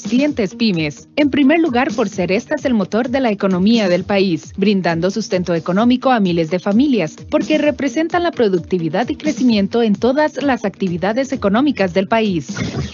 clientes pymes. En primer lugar, por ser estas el motor de la economía del país, brindando sustento económico a miles de familias, porque representan la productividad y crecimiento en todas las actividades económicas del país.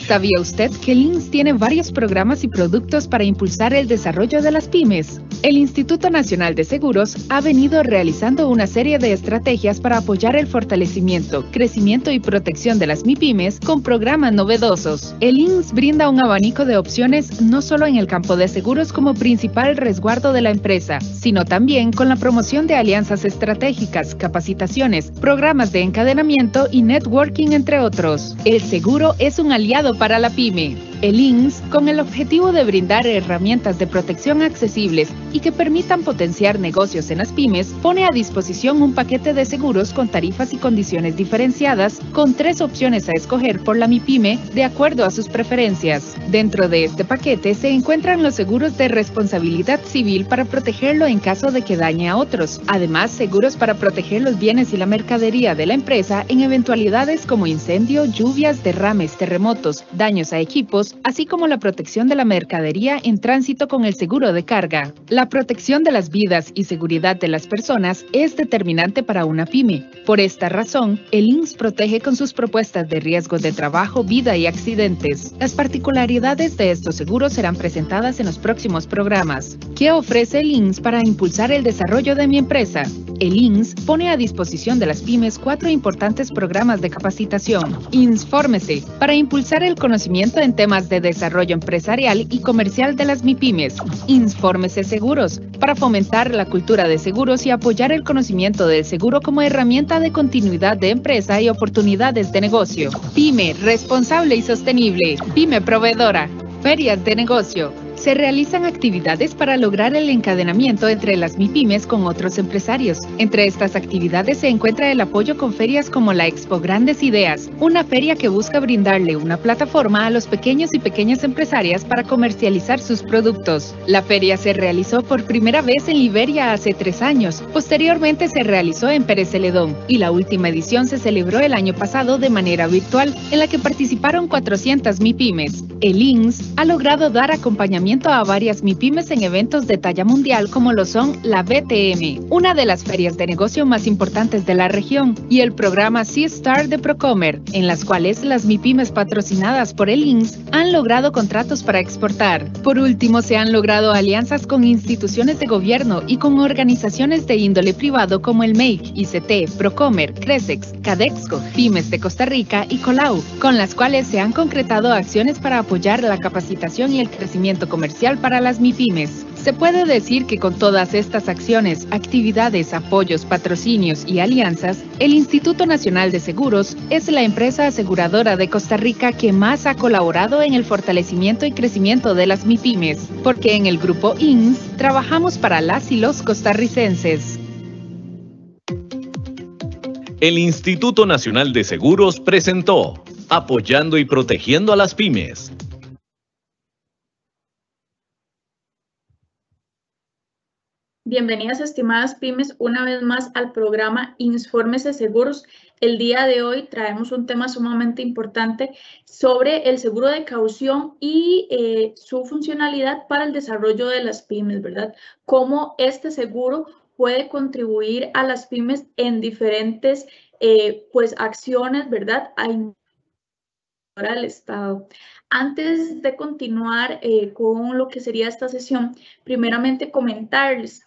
¿Sabía usted que el INS tiene varios programas y productos para impulsar el desarrollo de las pymes? El Instituto Nacional de Seguros ha venido realizando una serie de estrategias para apoyar el fortalecimiento, crecimiento y protección de las MIPYMES con programas novedosos. El INS brinda un abanico de opciones no solo en el campo de seguros como principal resguardo de la empresa, sino también con la promoción de alianzas estratégicas, capacitaciones, programas de encadenamiento y networking, entre otros. El seguro es un aliado para la pyme. El INS, con el objetivo de brindar herramientas de protección accesibles y que permitan potenciar negocios en las pymes, pone a disposición un paquete de seguros con tarifas y condiciones diferenciadas, con tres opciones a escoger por la MIPYME de acuerdo a sus preferencias. Dentro de este paquete se encuentran los seguros de responsabilidad civil para protegerlo en caso de que dañe a otros, además seguros para proteger los bienes y la mercadería de la empresa en eventualidades como incendio, lluvias, derrames, terremotos, daños a equipos, así como la protección de la mercadería en tránsito con el seguro de carga. La protección de las vidas y seguridad de las personas es determinante para una pyme. Por esta razón, el INSS protege con sus propuestas de riesgo de trabajo, vida y accidentes. Las particularidades de estos seguros serán presentadas en los próximos programas. ¿Qué ofrece el INSS para impulsar el desarrollo de mi empresa? El INSS pone a disposición de las pymes cuatro importantes programas de capacitación. Infórmese para impulsar el conocimiento en temas de desarrollo empresarial y comercial de las MIPIMES, de Seguros, para fomentar la cultura de seguros y apoyar el conocimiento del seguro como herramienta de continuidad de empresa y oportunidades de negocio. PYME, responsable y sostenible. PYME proveedora. Ferias de negocio se realizan actividades para lograr el encadenamiento entre las MIPIMES con otros empresarios. Entre estas actividades se encuentra el apoyo con ferias como la Expo Grandes Ideas, una feria que busca brindarle una plataforma a los pequeños y pequeñas empresarias para comercializar sus productos. La feria se realizó por primera vez en Liberia hace tres años, posteriormente se realizó en Pérez Celedón y la última edición se celebró el año pasado de manera virtual, en la que participaron 400 MIPIMES. El INS ha logrado dar acompañamiento a varias MIPIMES en eventos de talla mundial como lo son la BTM, una de las ferias de negocio más importantes de la región, y el programa Sea Star de Procomer, en las cuales las MIPIMES patrocinadas por el INS han logrado contratos para exportar. Por último, se han logrado alianzas con instituciones de gobierno y con organizaciones de índole privado como el MEIC, ICT, Procomer, Cresex, Cadexco, Pymes de Costa Rica y Colau, con las cuales se han concretado acciones para apoyar la capacitación y el crecimiento comercial para las mipymes Se puede decir que con todas estas acciones, actividades, apoyos, patrocinios y alianzas, el Instituto Nacional de Seguros es la empresa aseguradora de Costa Rica que más ha colaborado en el fortalecimiento y crecimiento de las MIPIMES, porque en el grupo INS trabajamos para las y los costarricenses. El Instituto Nacional de Seguros presentó Apoyando y protegiendo a las pymes Bienvenidas, estimadas pymes, una vez más al programa Informes de Seguros. El día de hoy traemos un tema sumamente importante sobre el seguro de caución y eh, su funcionalidad para el desarrollo de las pymes, ¿verdad? Cómo este seguro puede contribuir a las pymes en diferentes eh, pues, acciones, ¿verdad? A al Estado. Antes de continuar eh, con lo que sería esta sesión, primeramente comentarles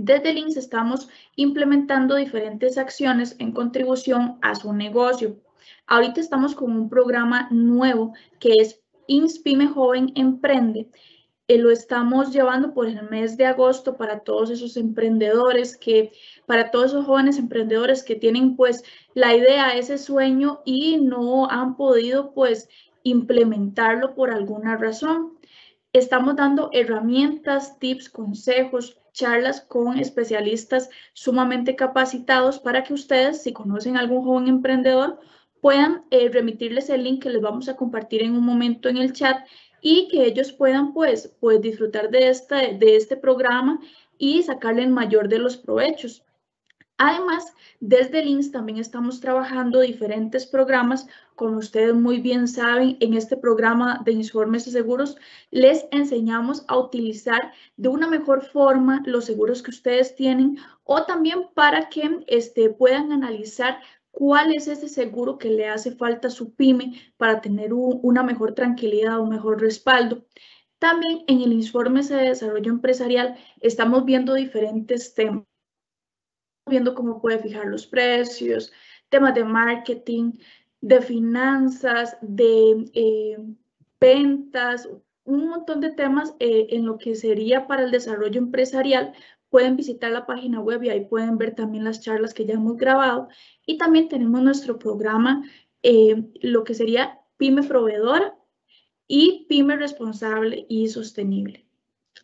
desde Links e estamos implementando diferentes acciones en contribución a su negocio. Ahorita estamos con un programa nuevo que es Inspime Joven Emprende. Eh, lo estamos llevando por el mes de agosto para todos esos emprendedores que, para todos esos jóvenes emprendedores que tienen pues la idea, ese sueño y no han podido pues implementarlo por alguna razón. Estamos dando herramientas, tips, consejos, charlas con especialistas sumamente capacitados para que ustedes, si conocen a algún joven emprendedor, puedan eh, remitirles el link que les vamos a compartir en un momento en el chat y que ellos puedan pues, pues disfrutar de este, de este programa y sacarle el mayor de los provechos. Además, desde el INS también estamos trabajando diferentes programas. Como ustedes muy bien saben, en este programa de informes de seguros les enseñamos a utilizar de una mejor forma los seguros que ustedes tienen o también para que este, puedan analizar cuál es ese seguro que le hace falta a su pyme para tener una mejor tranquilidad, un mejor respaldo. También en el informe de desarrollo empresarial estamos viendo diferentes temas viendo cómo puede fijar los precios, temas de marketing, de finanzas, de eh, ventas, un montón de temas eh, en lo que sería para el desarrollo empresarial. Pueden visitar la página web y ahí pueden ver también las charlas que ya hemos grabado. Y también tenemos nuestro programa, eh, lo que sería Pyme Proveedora y Pyme Responsable y Sostenible.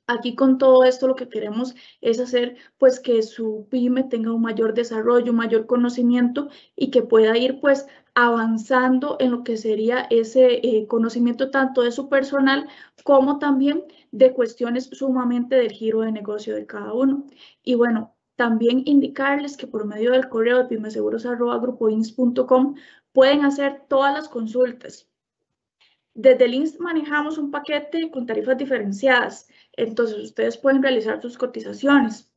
Aquí con todo esto lo que queremos es hacer pues que su pyme tenga un mayor desarrollo, un mayor conocimiento y que pueda ir pues avanzando en lo que sería ese eh, conocimiento tanto de su personal como también de cuestiones sumamente del giro de negocio de cada uno. Y bueno, también indicarles que por medio del correo de pymeseguros.grupoins.com pueden hacer todas las consultas. Desde el INS manejamos un paquete con tarifas diferenciadas entonces, ustedes pueden realizar sus cotizaciones.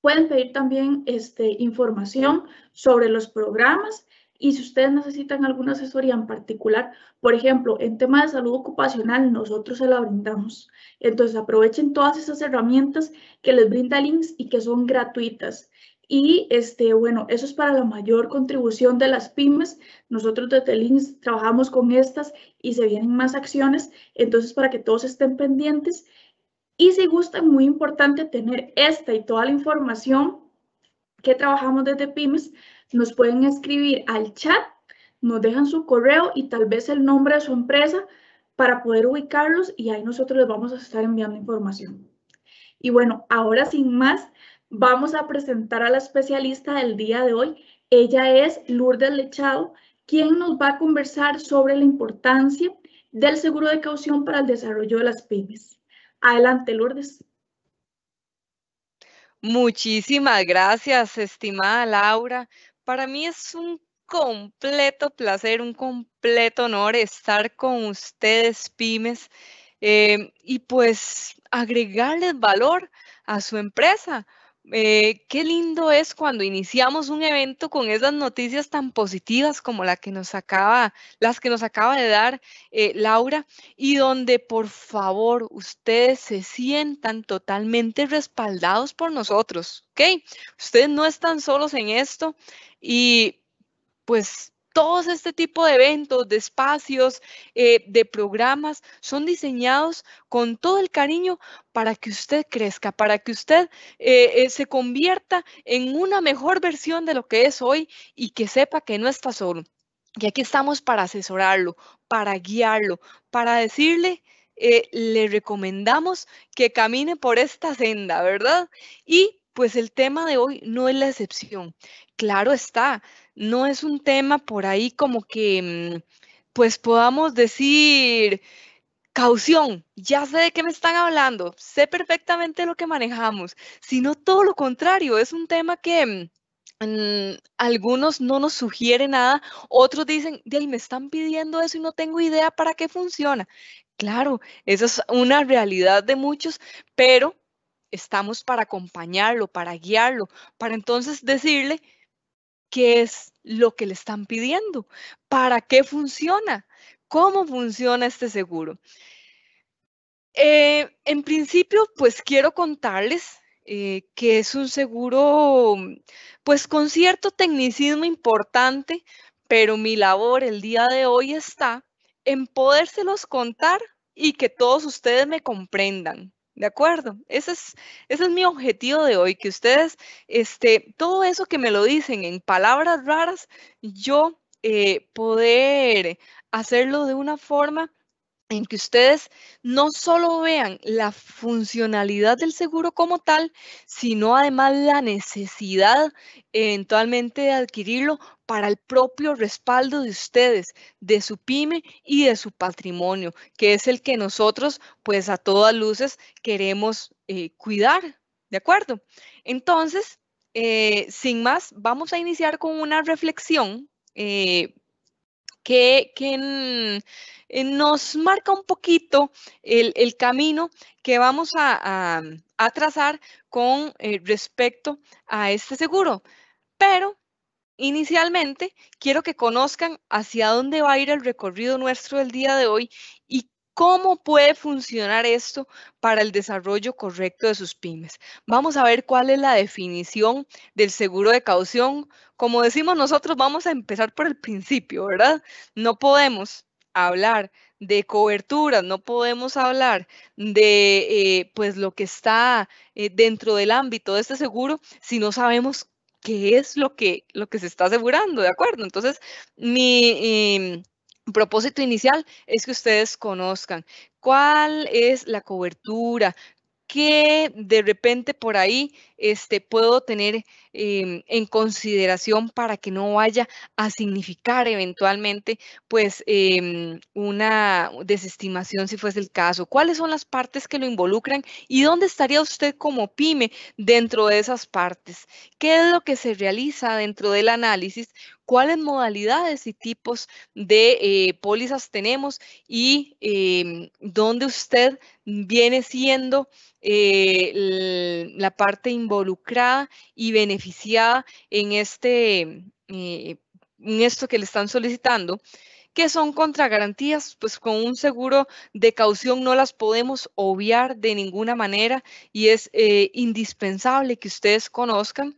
Pueden pedir también este, información sobre los programas y si ustedes necesitan alguna asesoría en particular, por ejemplo, en tema de salud ocupacional, nosotros se la brindamos. Entonces, aprovechen todas esas herramientas que les brinda Links y que son gratuitas. Y este, bueno, eso es para la mayor contribución de las pymes. Nosotros desde Links trabajamos con estas y se vienen más acciones. Entonces, para que todos estén pendientes y si gusta, muy importante tener esta y toda la información que trabajamos desde PYMES. nos pueden escribir al chat, nos dejan su correo y tal vez el nombre de su empresa para poder ubicarlos y ahí nosotros les vamos a estar enviando información. Y bueno, ahora sin más, vamos a presentar a la especialista del día de hoy. Ella es Lourdes Lechado, quien nos va a conversar sobre la importancia del seguro de caución para el desarrollo de las pymes. Adelante, Lourdes. Muchísimas gracias, estimada Laura. Para mí es un completo placer, un completo honor estar con ustedes, pymes, eh, y pues agregarles valor a su empresa eh, qué lindo es cuando iniciamos un evento con esas noticias tan positivas como la que nos acaba, las que nos acaba de dar eh, Laura, y donde por favor ustedes se sientan totalmente respaldados por nosotros, ¿ok? Ustedes no están solos en esto y pues todos este tipo de eventos, de espacios, eh, de programas, son diseñados con todo el cariño para que usted crezca, para que usted eh, eh, se convierta en una mejor versión de lo que es hoy y que sepa que no está solo, Y aquí estamos para asesorarlo, para guiarlo, para decirle... le recomendamos que camine por esta senda, ¿verdad? Y pues el tema de hoy no es la excepción. Claro está, no es un tema por ahí como que, mm, pues podamos decir, caución, ya sé de qué me están hablando, sé perfectamente lo que manejamos, sino todo lo contrario, es un tema que mm, algunos no nos sugiere nada, otros dicen, de me están pidiendo eso y no tengo idea para qué funciona. Claro, esa es una realidad de muchos, pero estamos para acompañarlo, para guiarlo, para entonces decirle qué es lo que le están pidiendo, para qué funciona, cómo funciona este seguro. Eh, en principio, pues quiero contarles eh, que es un seguro, pues con cierto tecnicismo importante, pero mi labor el día de hoy está en podérselos contar y que todos ustedes me comprendan. ¿De acuerdo? Ese es, ese es mi objetivo de hoy, que ustedes, este, todo eso que me lo dicen en palabras raras, yo eh, poder hacerlo de una forma en que ustedes no solo vean la funcionalidad del seguro como tal, sino además la necesidad eventualmente de adquirirlo para el propio respaldo de ustedes, de su pyme y de su patrimonio, que es el que nosotros pues a todas luces queremos eh, cuidar, ¿de acuerdo? Entonces, eh, sin más, vamos a iniciar con una reflexión eh, que, nos marca un poquito el, camino que vamos a, trazar con eh, respecto a este seguro. Pero inicialmente quiero que conozcan hacia dónde va a ir el recorrido nuestro del día de hoy y cómo puede funcionar esto para el desarrollo correcto de sus pymes. Vamos a ver cuál es la definición del seguro de caución. Como decimos nosotros, vamos a empezar por el principio, ¿verdad? No podemos hablar de cobertura, no podemos hablar de eh, pues lo que está eh, dentro del ámbito de este seguro si no sabemos qué es lo que, lo que se está asegurando, ¿de acuerdo? Entonces, mi... Em, propósito inicial es que ustedes conozcan cuál es la cobertura, que de repente por ahí este, puedo tener em, en consideración para que no vaya a significar eventualmente pues em, una desestimación si fuese el caso? ¿Cuáles son las partes que lo involucran y dónde estaría usted como pyme dentro de esas partes? ¿Qué es lo que se realiza dentro del análisis? cuáles modalidades y tipos de eh, pólizas tenemos y em, dónde usted viene siendo eh, la parte involucrada involucrada y beneficiada en, este, eh, en esto que le están solicitando, que son contragarantías, pues con un seguro de caución no las podemos obviar de ninguna manera y es eh, indispensable que ustedes conozcan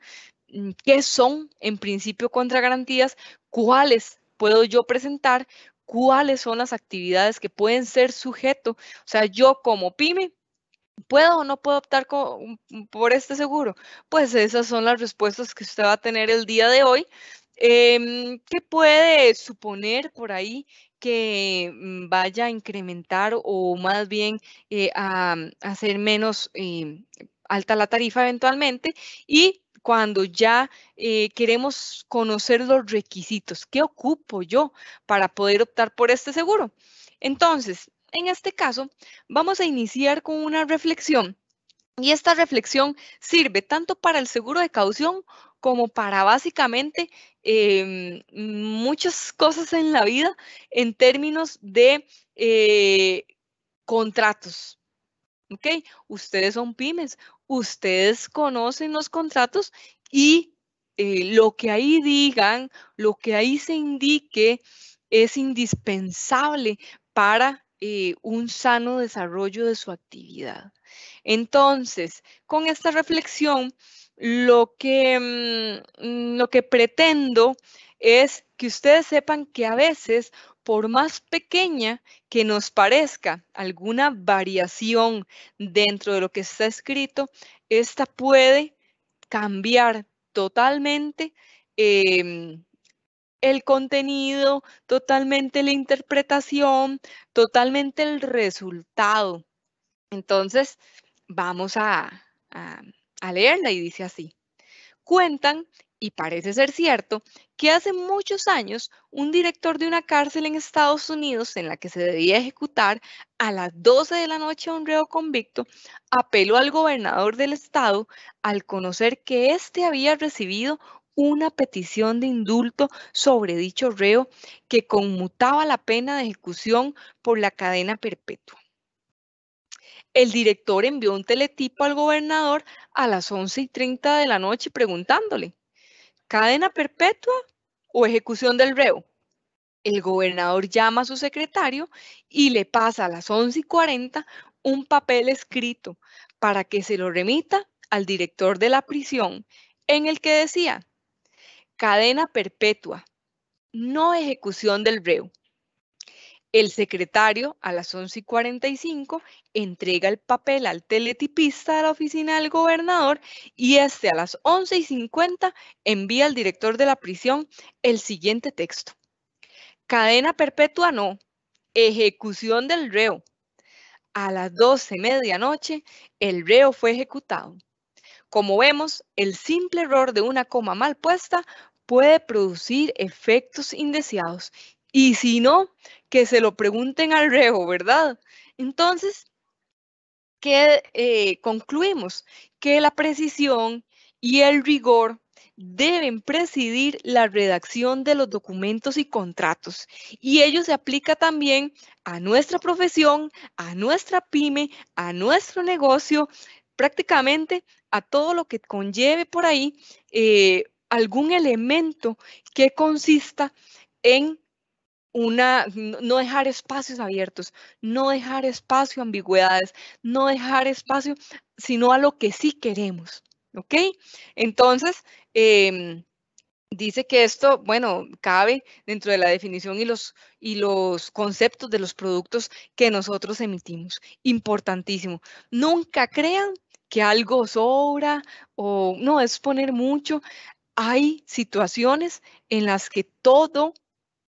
mm, qué son en principio contra garantías, cuáles puedo yo presentar, cuáles son las actividades que pueden ser sujeto. O sea, yo como pyme ¿Puedo o no puedo optar por este seguro? Pues esas son las respuestas que usted va a tener el día de hoy. Em, ¿Qué puede suponer por ahí que mm, vaya a incrementar o más bien eh, a, mm, hacer menos eh, alta la tarifa eventualmente? Y cuando ya eh, queremos conocer los requisitos, ¿qué ocupo yo para poder optar por este seguro? Entonces, en este caso, vamos a iniciar con una reflexión y esta reflexión sirve tanto para el seguro de caución como para básicamente em, muchas cosas en la vida en términos de eh, contratos. ¿Ok? Ustedes son pymes, ustedes conocen los contratos y eh, lo que ahí digan, lo que ahí se indique es indispensable para eh, un sano desarrollo de su actividad. Entonces, con esta reflexión, lo que, mm, lo que pretendo es que ustedes sepan que a veces, por más pequeña que nos parezca alguna variación dentro de lo que está escrito, esta puede cambiar totalmente em, el contenido, totalmente la interpretación, totalmente el resultado. Entonces, vamos a, leerla y dice así. Cuentan y parece ser cierto, que hace muchos años un director de una cárcel en Estados Unidos en la que se debía ejecutar a las 12 de la noche a un reo convicto apeló al gobernador del estado al conocer que éste había recibido una petición de indulto sobre dicho reo que conmutaba la pena de ejecución por la cadena perpetua. El director envió un teletipo al gobernador a las 11:30 y 30 de la noche preguntándole, ¿cadena perpetua o ejecución del reo? El gobernador llama a su secretario y le pasa a las 11 y 40 un papel escrito para que se lo remita al director de la prisión, en el que decía, cadena perpetua, no ejecución del reo. El secretario, a las 11 y 45, entrega el papel al teletipista de la oficina del gobernador y este a las 11 y 50 envía al director de la prisión el siguiente texto. Cadena perpetua no, ejecución del reo. A las 12 medianoche, el reo fue ejecutado. Como vemos, el simple error de una coma mal puesta puede producir efectos indeseados. Y si no, que se lo pregunten al reo, ¿verdad? Entonces, ¿qué eh, concluimos? Que la precisión y el rigor deben presidir la redacción de los documentos y contratos. Y ello se aplica también a nuestra profesión, a nuestra pyme, a nuestro negocio prácticamente a todo lo que conlleve por ahí eh, algún elemento que consista en una, no dejar espacios abiertos, no dejar espacio a ambigüedades, no dejar espacio sino a lo que sí queremos. ¿Ok? Entonces, em, dice que esto, bueno, cabe dentro de la definición y los, y los conceptos de los productos que nosotros emitimos. Importantísimo. Nunca crean algo sobra o no, es poner mucho. Hay situaciones en las que todo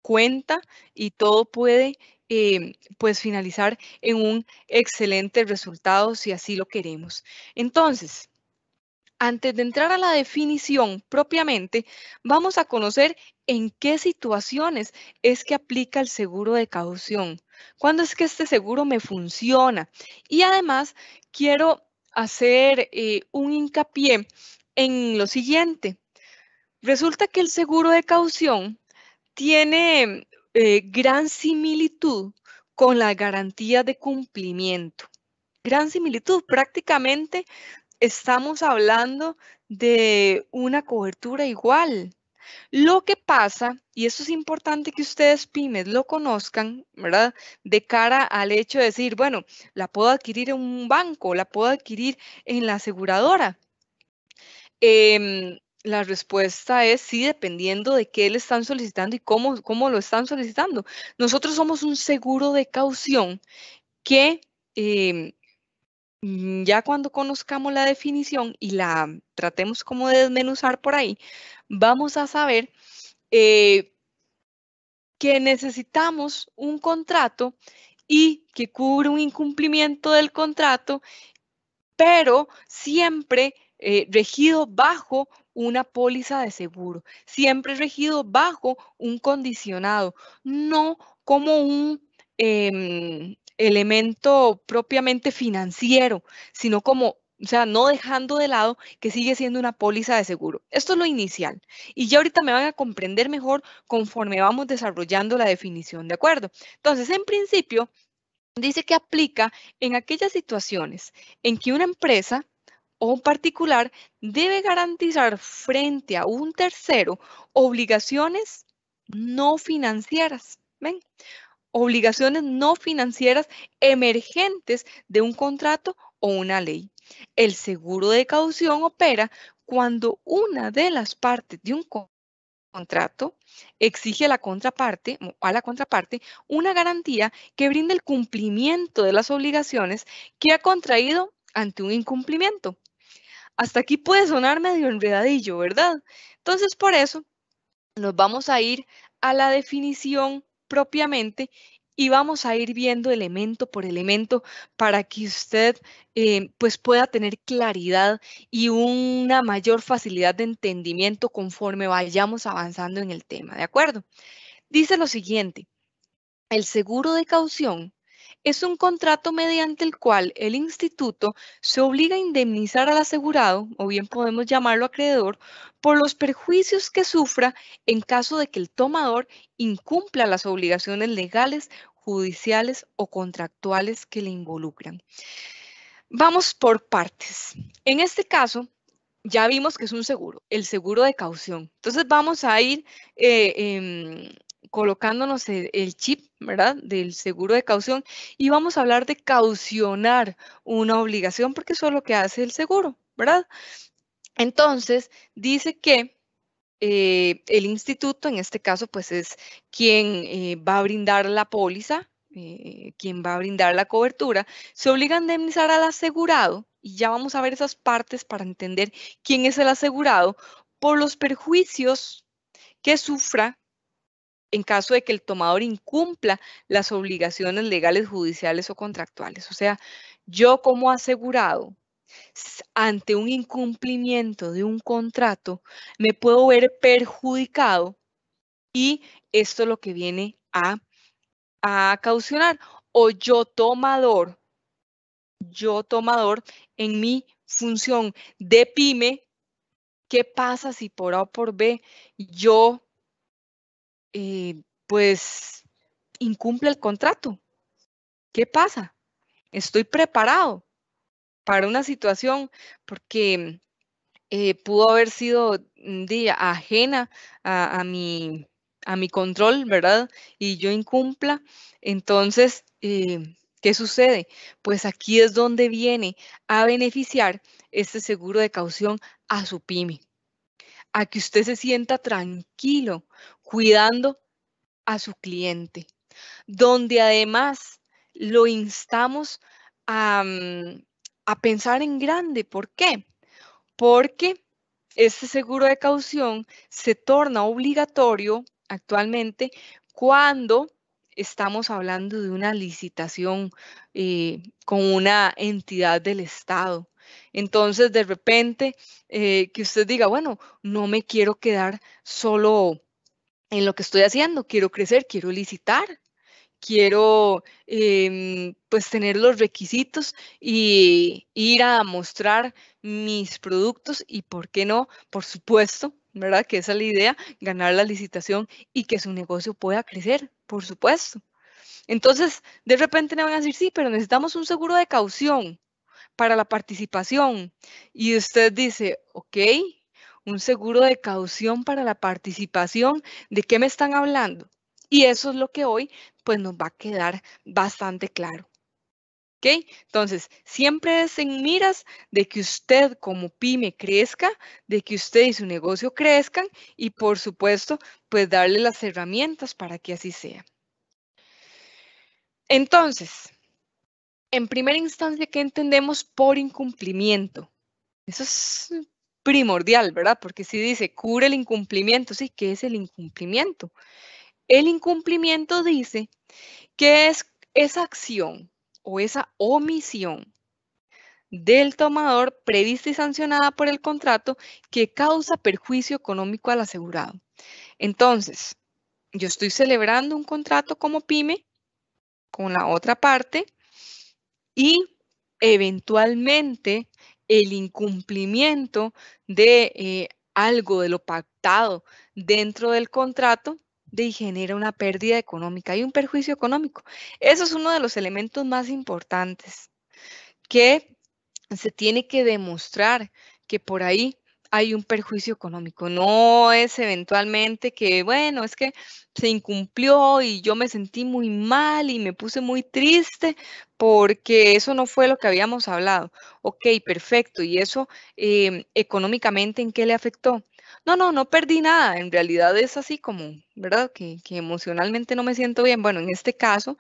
cuenta y todo puede eh, pues finalizar en un excelente resultado si así lo queremos. Entonces, antes de entrar a la definición propiamente, vamos a conocer en qué situaciones es que aplica el seguro de caución, cuándo es que este seguro me funciona. Y además, quiero hacer eh, un hincapié en lo siguiente. Resulta que el seguro de caución tiene eh, gran similitud con la garantía de cumplimiento. Gran similitud, prácticamente estamos hablando de una cobertura igual. Lo que pasa, y esto es importante que ustedes pymes lo conozcan, ¿verdad? De cara al hecho de decir, bueno, la puedo adquirir en un banco, la puedo adquirir en la aseguradora. Em, la respuesta es sí, dependiendo de qué le están solicitando y cómo, cómo lo están solicitando. Nosotros somos un seguro de caución que em, Mm, ya cuando conozcamos la definición y la tratemos como de desmenuzar por ahí, vamos a saber eh, que necesitamos un contrato y que cubre un incumplimiento del contrato, pero siempre eh, regido bajo una póliza de seguro, siempre regido bajo un condicionado, no como un em, elemento propiamente financiero, sino como o sea, no dejando de lado que sigue siendo una póliza de seguro. Esto es lo inicial. Y ya ahorita me van a comprender mejor conforme vamos desarrollando la definición de acuerdo. Entonces, en principio, dice que aplica en aquellas situaciones en que una empresa o un particular debe garantizar frente a un tercero obligaciones no financieras. ¿Ven? obligaciones no financieras emergentes de un contrato o una ley. El seguro de caución opera cuando una de las partes de un contrato exige a la contraparte, una garantía que brinde el cumplimiento de las obligaciones que ha contraído ante un incumplimiento. Hasta aquí puede sonar medio enredadillo, ¿verdad? Entonces, por eso nos vamos a ir a la definición propiamente y vamos a ir viendo elemento por elemento para que usted eh, pues pueda tener claridad y una mayor facilidad de entendimiento conforme vayamos avanzando en el tema, ¿de acuerdo? Dice lo siguiente, el seguro de caución es un contrato mediante el cual el instituto se obliga a indemnizar al asegurado, o bien podemos llamarlo acreedor, por los perjuicios que sufra en caso de que el tomador incumpla las obligaciones legales, judiciales o contractuales que le involucran. Vamos por partes. En este caso, ya vimos que es un seguro, el seguro de caución. Entonces vamos a ir eh, em, colocándonos el chip ¿verdad? Del seguro de caución y vamos a hablar de caucionar una obligación porque eso es lo que hace el seguro, ¿verdad? Entonces, dice que eh, el instituto, en este caso, pues es quien eh, va a brindar la póliza, eh, quien va a brindar la cobertura, se obliga a indemnizar al asegurado, y ya vamos a ver esas partes para entender quién es el asegurado, por los perjuicios que sufra en caso de que el tomador incumpla las obligaciones legales, judiciales o contractuales. O sea, yo como asegurado, ante un incumplimiento de un contrato, me puedo ver perjudicado y esto es lo que viene a, a caucionar. O yo tomador, yo tomador en mi función de pyme, ¿qué pasa si por A o por B yo eh, pues incumple el contrato. ¿Qué pasa? Estoy preparado para una situación porque eh, pudo haber sido mm, día ajena a, mi, a mi control, ¿verdad? Y yo incumpla. Entonces, eh, ¿qué sucede? Pues aquí es donde viene a beneficiar este seguro de caución a su pyme a que usted se sienta tranquilo cuidando a su cliente, donde además lo instamos mm, a, pensar en grande. ¿Por qué? Porque este seguro de caución se torna obligatorio actualmente cuando estamos hablando de una licitación eh, con una entidad del Estado. Entonces, de repente, eh, que usted diga, bueno, no me quiero quedar solo en lo que estoy haciendo, quiero crecer, quiero licitar, quiero em, pues tener los requisitos y ir a mostrar mis productos y por qué no, por supuesto, ¿verdad? Que esa es la idea, ganar la licitación y que su negocio pueda crecer, por supuesto. Entonces, de repente me van a decir, sí, pero necesitamos un seguro de caución para la participación. Y usted dice, ok, un seguro de caución para la participación, ¿de qué me están hablando? Y eso es lo que hoy pues nos va a quedar bastante claro. ¿Ok? Entonces, siempre es en miras de que usted como pyme crezca, de que usted y su negocio crezcan y por supuesto, pues darle las herramientas para que así sea. Entonces, en primera instancia, ¿qué entendemos por incumplimiento? Eso es primordial, ¿verdad? Porque si dice cubre el incumplimiento, sí, ¿qué es el incumplimiento? El incumplimiento dice que es esa acción o esa omisión del tomador prevista y sancionada por el contrato que causa perjuicio económico al asegurado. Entonces, yo estoy celebrando un contrato como pyme con la otra parte y eventualmente el incumplimiento de eh, algo de lo pactado dentro del contrato de genera una pérdida económica y un perjuicio económico. Eso es uno de los elementos más importantes que se tiene que demostrar que por ahí hay un perjuicio económico, no es eventualmente que, bueno, es que se incumplió y yo me sentí muy mal y me puse muy triste porque eso no fue lo que habíamos hablado. Ok, perfecto. ¿Y eso em, económicamente en qué le afectó? No, no, no perdí nada. En realidad es así como, ¿verdad? Que, emocionalmente no me siento bien. Bueno, en este caso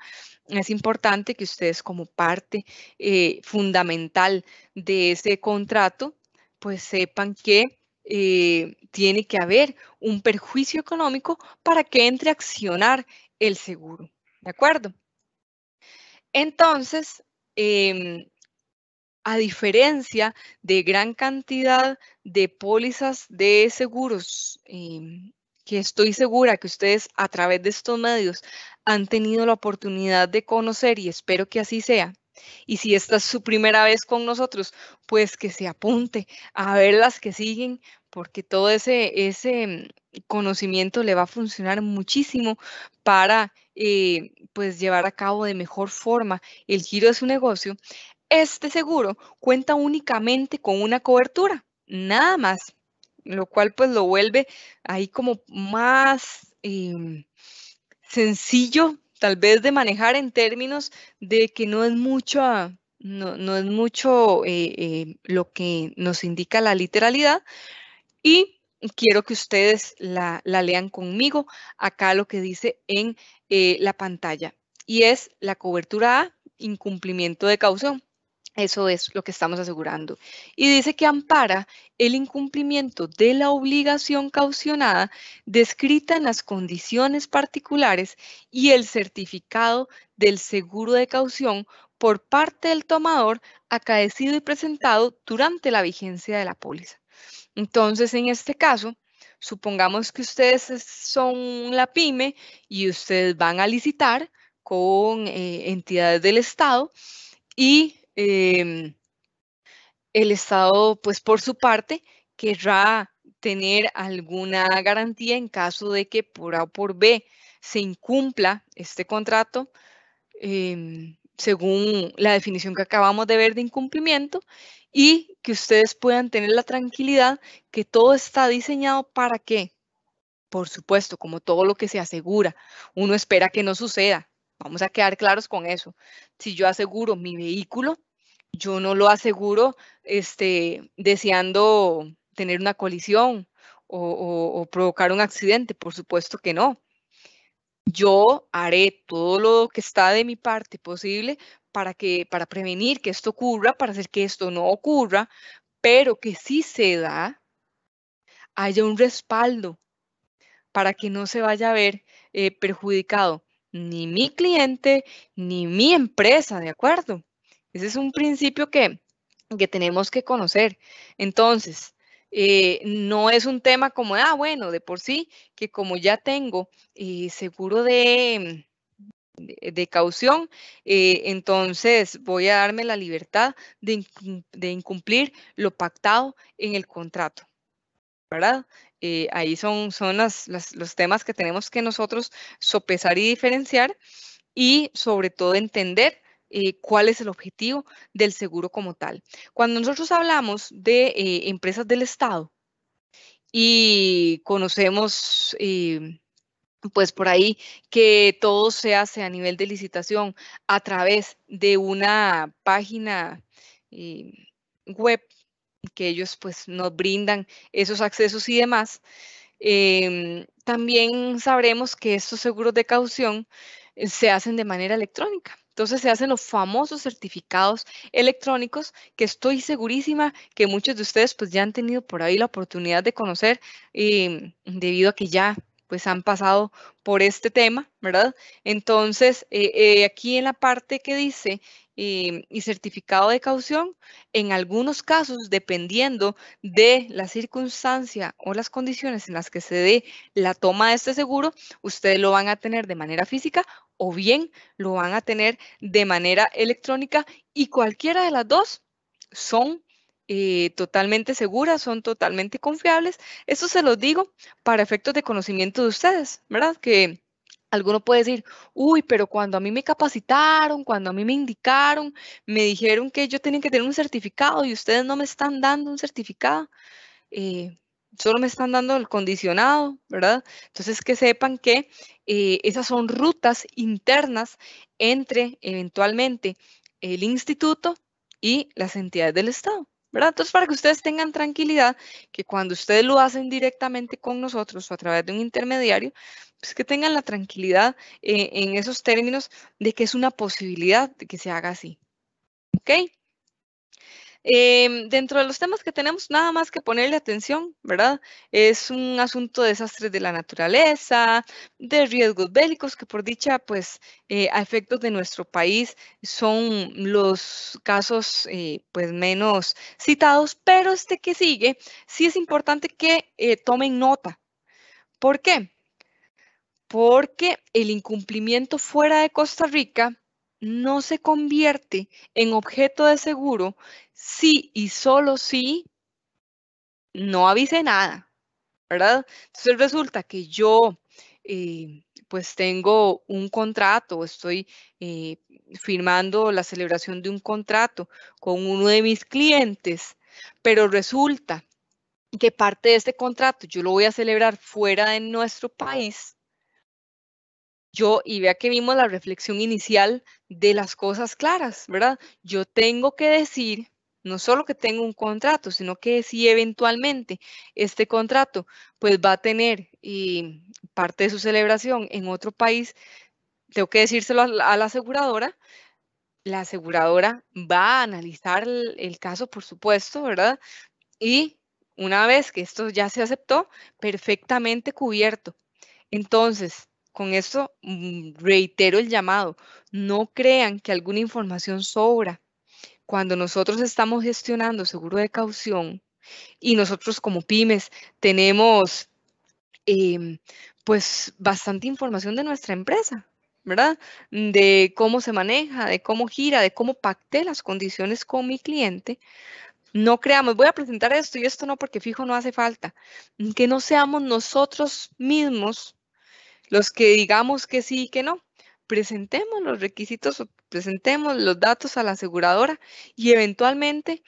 es importante que ustedes como parte eh, fundamental de ese contrato pues sepan que eh, tiene que haber un perjuicio económico para que entre a accionar el seguro. ¿De acuerdo? Entonces, em, a diferencia de gran cantidad de pólizas de seguros em, que estoy segura que ustedes a través de estos medios han tenido la oportunidad de conocer y espero que así sea, y si esta es su primera vez con nosotros, pues que se apunte a ver las que siguen, porque todo ese, ese mm, conocimiento le va a funcionar muchísimo para eh, pues llevar a cabo de mejor forma el giro de su negocio. Este seguro cuenta únicamente con una cobertura, nada más, lo cual pues lo vuelve ahí como más em, sencillo tal vez de manejar en términos de que no es mucho, no, es mucho eh, eh, lo que nos indica la literalidad y quiero que ustedes la, lean conmigo acá lo que dice en eh, la pantalla y es la cobertura A, incumplimiento de caución. Eso es lo que estamos asegurando. Y dice que ampara el incumplimiento de la obligación caucionada descrita en las condiciones particulares y el certificado del seguro de caución por parte del tomador acaecido y presentado durante la vigencia de la póliza. Entonces, en este caso, supongamos que ustedes son la pyme y ustedes van a licitar con eh, entidades del Estado y Em, el Estado, pues por su parte, querrá tener alguna garantía en caso de que por A o por B se incumpla este contrato, em, según la definición que acabamos de ver de incumplimiento, y que ustedes puedan tener la tranquilidad que todo está diseñado para que, por supuesto, como todo lo que se asegura, uno espera que no suceda, Vamos a quedar claros con eso. Si yo aseguro mi vehículo, yo no lo aseguro este, deseando tener una colisión o, provocar un accidente, por supuesto que no. Yo haré todo lo que está de mi parte posible para, que, para prevenir que esto ocurra, para hacer que esto no ocurra, pero que si se da, haya un respaldo para que no se vaya a ver eh, perjudicado ni mi cliente, ni mi empresa, ¿de acuerdo? Ese es un principio que, que tenemos que conocer. Entonces, eh, no es un tema como, ah, bueno, de por sí, que como ya tengo eh, seguro de, de, caución, eh, entonces voy a darme la libertad de, de, incumplir lo pactado en el contrato. ¿Verdad? Eh, ahí son, son los temas que tenemos que nosotros sopesar y diferenciar y sobre todo entender eh, cuál es el objetivo del seguro como tal. Cuando nosotros hablamos de eh, empresas del Estado y conocemos pues por ahí que todo se hace a nivel de licitación a través de una página web que ellos pues nos brindan esos accesos y demás. Em, también sabremos que estos seguros de caución eh, se hacen de manera electrónica. Entonces se hacen los famosos certificados electrónicos que estoy segurísima que muchos de ustedes pues ya han tenido por ahí la oportunidad de conocer em, debido a que ya pues han pasado por este tema, ¿verdad? Entonces, eh, eh, aquí en la parte que dice em, y certificado de caución, en algunos casos, dependiendo de la circunstancia o las condiciones en las que se dé la toma de este seguro, ustedes lo van a tener de manera física o bien lo van a tener de manera electrónica y cualquiera de las dos son totalmente seguras, son totalmente confiables. Eso se los digo para efectos de conocimiento de ustedes, ¿verdad? Que Alguno puede decir, uy, pero cuando a mí me capacitaron, cuando a mí me indicaron, me dijeron que yo tenía que tener un certificado y ustedes no me están dando un certificado, eh, solo me están dando el condicionado, ¿verdad? Entonces, que sepan que eh, esas son rutas internas entre eventualmente el instituto y las entidades del Estado. Entonces, para que ustedes tengan tranquilidad, que cuando ustedes lo hacen directamente con nosotros o a través de un intermediario, pues que tengan la tranquilidad eh, en esos términos de que es una posibilidad de que se haga así. ¿Ok? Em, dentro de los temas que tenemos, nada más que ponerle atención, ¿verdad? Es un asunto de desastres de la naturaleza, de riesgos bélicos, que por dicha, pues, eh, a efectos de nuestro país son los casos, eh, pues, menos citados, pero este que sigue, sí es importante que eh, tomen nota. ¿Por qué? Porque el incumplimiento fuera de Costa Rica no se convierte en objeto de seguro sí y solo sí, no avise nada, ¿verdad? Entonces resulta que yo eh, pues tengo un contrato, estoy eh, firmando la celebración de un contrato con uno de mis clientes, pero resulta que parte de este contrato yo lo voy a celebrar fuera de nuestro país. Yo, y vea que vimos la reflexión inicial de las cosas claras, ¿verdad? Yo tengo que decir no solo que tenga un contrato, sino que si eventualmente este contrato pues va a tener parte de su celebración en otro país, tengo que decírselo a la, aseguradora, la aseguradora va a analizar el, el, caso, por supuesto, ¿verdad? Y una vez que esto ya se aceptó, perfectamente cubierto. Entonces, con esto mm, reitero el llamado, no crean que alguna información sobra cuando nosotros estamos gestionando seguro de caución y nosotros como pymes tenemos em, pues bastante información de nuestra empresa, ¿verdad? De cómo se maneja, de cómo gira, de cómo pacté las condiciones con mi cliente. No creamos, voy a presentar esto y esto no porque fijo no hace falta. Que no seamos nosotros mismos los que digamos que sí y que no presentemos los requisitos presentemos los datos a la aseguradora y eventualmente,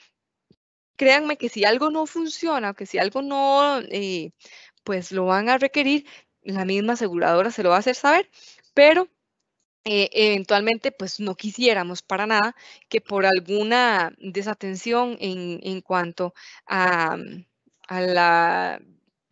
créanme que si algo no funciona, o que si algo no, eh, pues lo van a requerir, la misma aseguradora se lo va a hacer saber, pero eh, eventualmente pues no quisiéramos para nada que por alguna desatención en, cuanto a, a la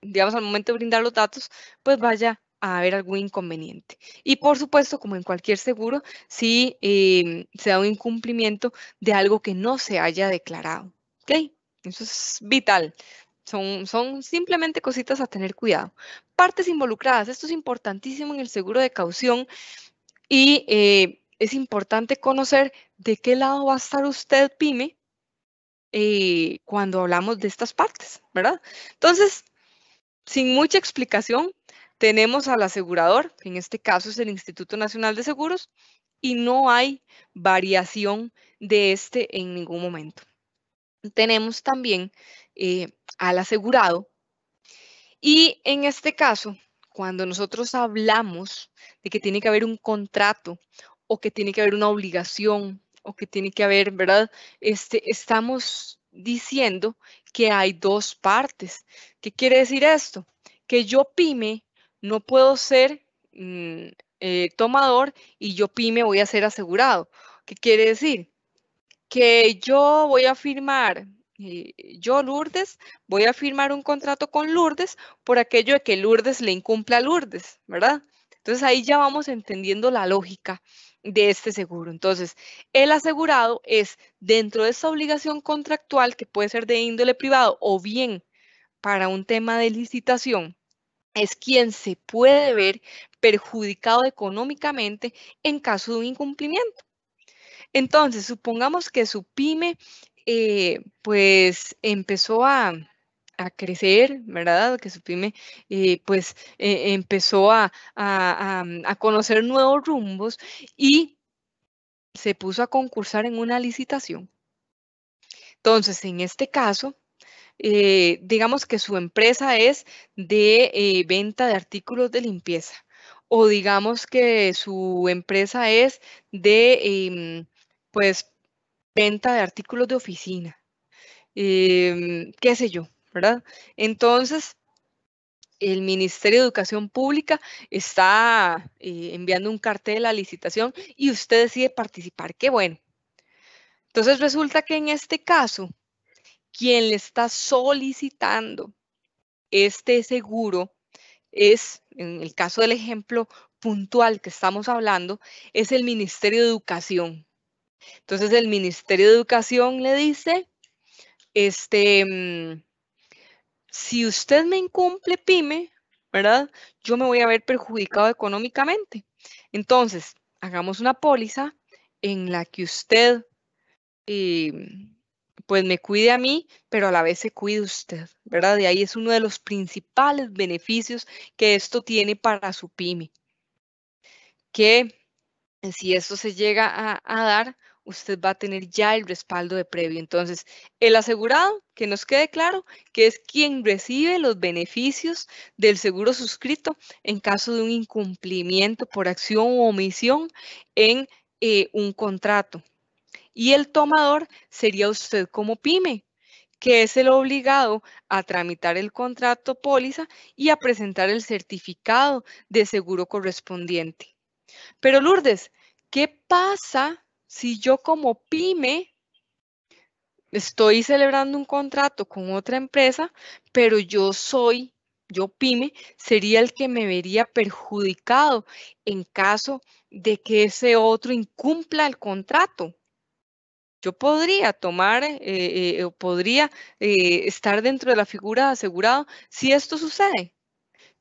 digamos, al momento de brindar los datos, pues vaya a haber algún inconveniente. Y por supuesto, como en cualquier seguro, si em, se da un incumplimiento de algo que no se haya declarado. ¿Ok? Eso es vital. Son, son, simplemente cositas a tener cuidado. Partes involucradas. Esto es importantísimo en el seguro de caución y eh, es importante conocer de qué lado va a estar usted, pyme, eh, cuando hablamos de estas partes, ¿verdad? Entonces, sin mucha explicación, tenemos al asegurador, en este caso es el Instituto Nacional de Seguros, y no hay variación de este en ningún momento. Tenemos también eh, al asegurado y en este caso, cuando nosotros hablamos de que tiene que haber un contrato o que tiene que haber una obligación o que tiene que haber, ¿verdad? Este, estamos diciendo que hay dos partes. ¿Qué quiere decir esto? Que yo pime no puedo ser mm, eh, tomador y yo pyme voy a ser asegurado. ¿Qué quiere decir? Que yo voy a firmar, eh, yo Lourdes, voy a firmar un contrato con Lourdes por aquello de que Lourdes le incumpla a Lourdes, ¿verdad? Entonces ahí ya vamos entendiendo la lógica de este seguro. Entonces, el asegurado es dentro de esa obligación contractual que puede ser de índole privado o bien para un tema de licitación, es quien se puede ver perjudicado económicamente en caso de un incumplimiento. Entonces, supongamos que su pyme eh, pues empezó a, crecer, ¿verdad? Que su pyme eh, pues e, empezó a conocer nuevos rumbos y se puso a concursar en una licitación. Entonces, en este caso, eh, digamos que su empresa es de eh, venta de artículos de limpieza o digamos que su empresa es de, em, pues, venta de artículos de oficina, em, qué sé yo, ¿verdad? Entonces, el Ministerio de Educación Pública está eh, enviando un cartel a licitación y usted decide participar. Qué bueno. Entonces resulta que en este caso, quien le está solicitando este seguro es, en el caso del ejemplo puntual que estamos hablando, es el Ministerio de Educación. Entonces el Ministerio de Educación le dice, este, mm, si usted me incumple pyme, ¿verdad? Yo me voy a ver perjudicado económicamente. Entonces, hagamos una póliza en la que usted eh, pues me cuide a mí, pero a la vez se cuide usted, ¿verdad? De ahí es uno de los principales beneficios que esto tiene para su pyme. Que si esto se llega a, dar, usted va a tener ya el respaldo de previo. Entonces, el asegurado, que nos quede claro, que es quien recibe los beneficios del seguro suscrito en caso de un incumplimiento por acción o omisión en eh, un contrato y el tomador sería usted como pyme, que es el obligado a tramitar el contrato póliza y a presentar el certificado de seguro correspondiente. Pero Lourdes, ¿qué pasa si yo como pyme estoy celebrando un contrato con otra empresa, pero yo soy, yo pyme, sería el que me vería perjudicado en caso de que ese otro incumpla el contrato? yo podría tomar eh, eh, eh, o podría estar dentro de la figura de asegurado si esto sucede.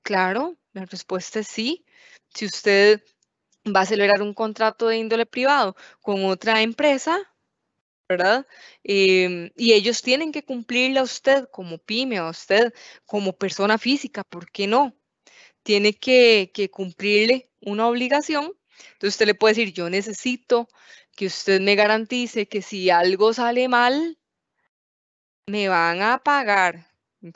Claro, la respuesta es sí. Si usted va a celebrar un contrato de índole privado con otra empresa, ¿verdad? Em, y ellos tienen que cumplirle a usted como pyme, a usted como persona física, ¿por qué no? Tiene que cumplirle una obligación entonces usted le puede decir, yo necesito que usted me garantice que si algo sale mal, me van a pagar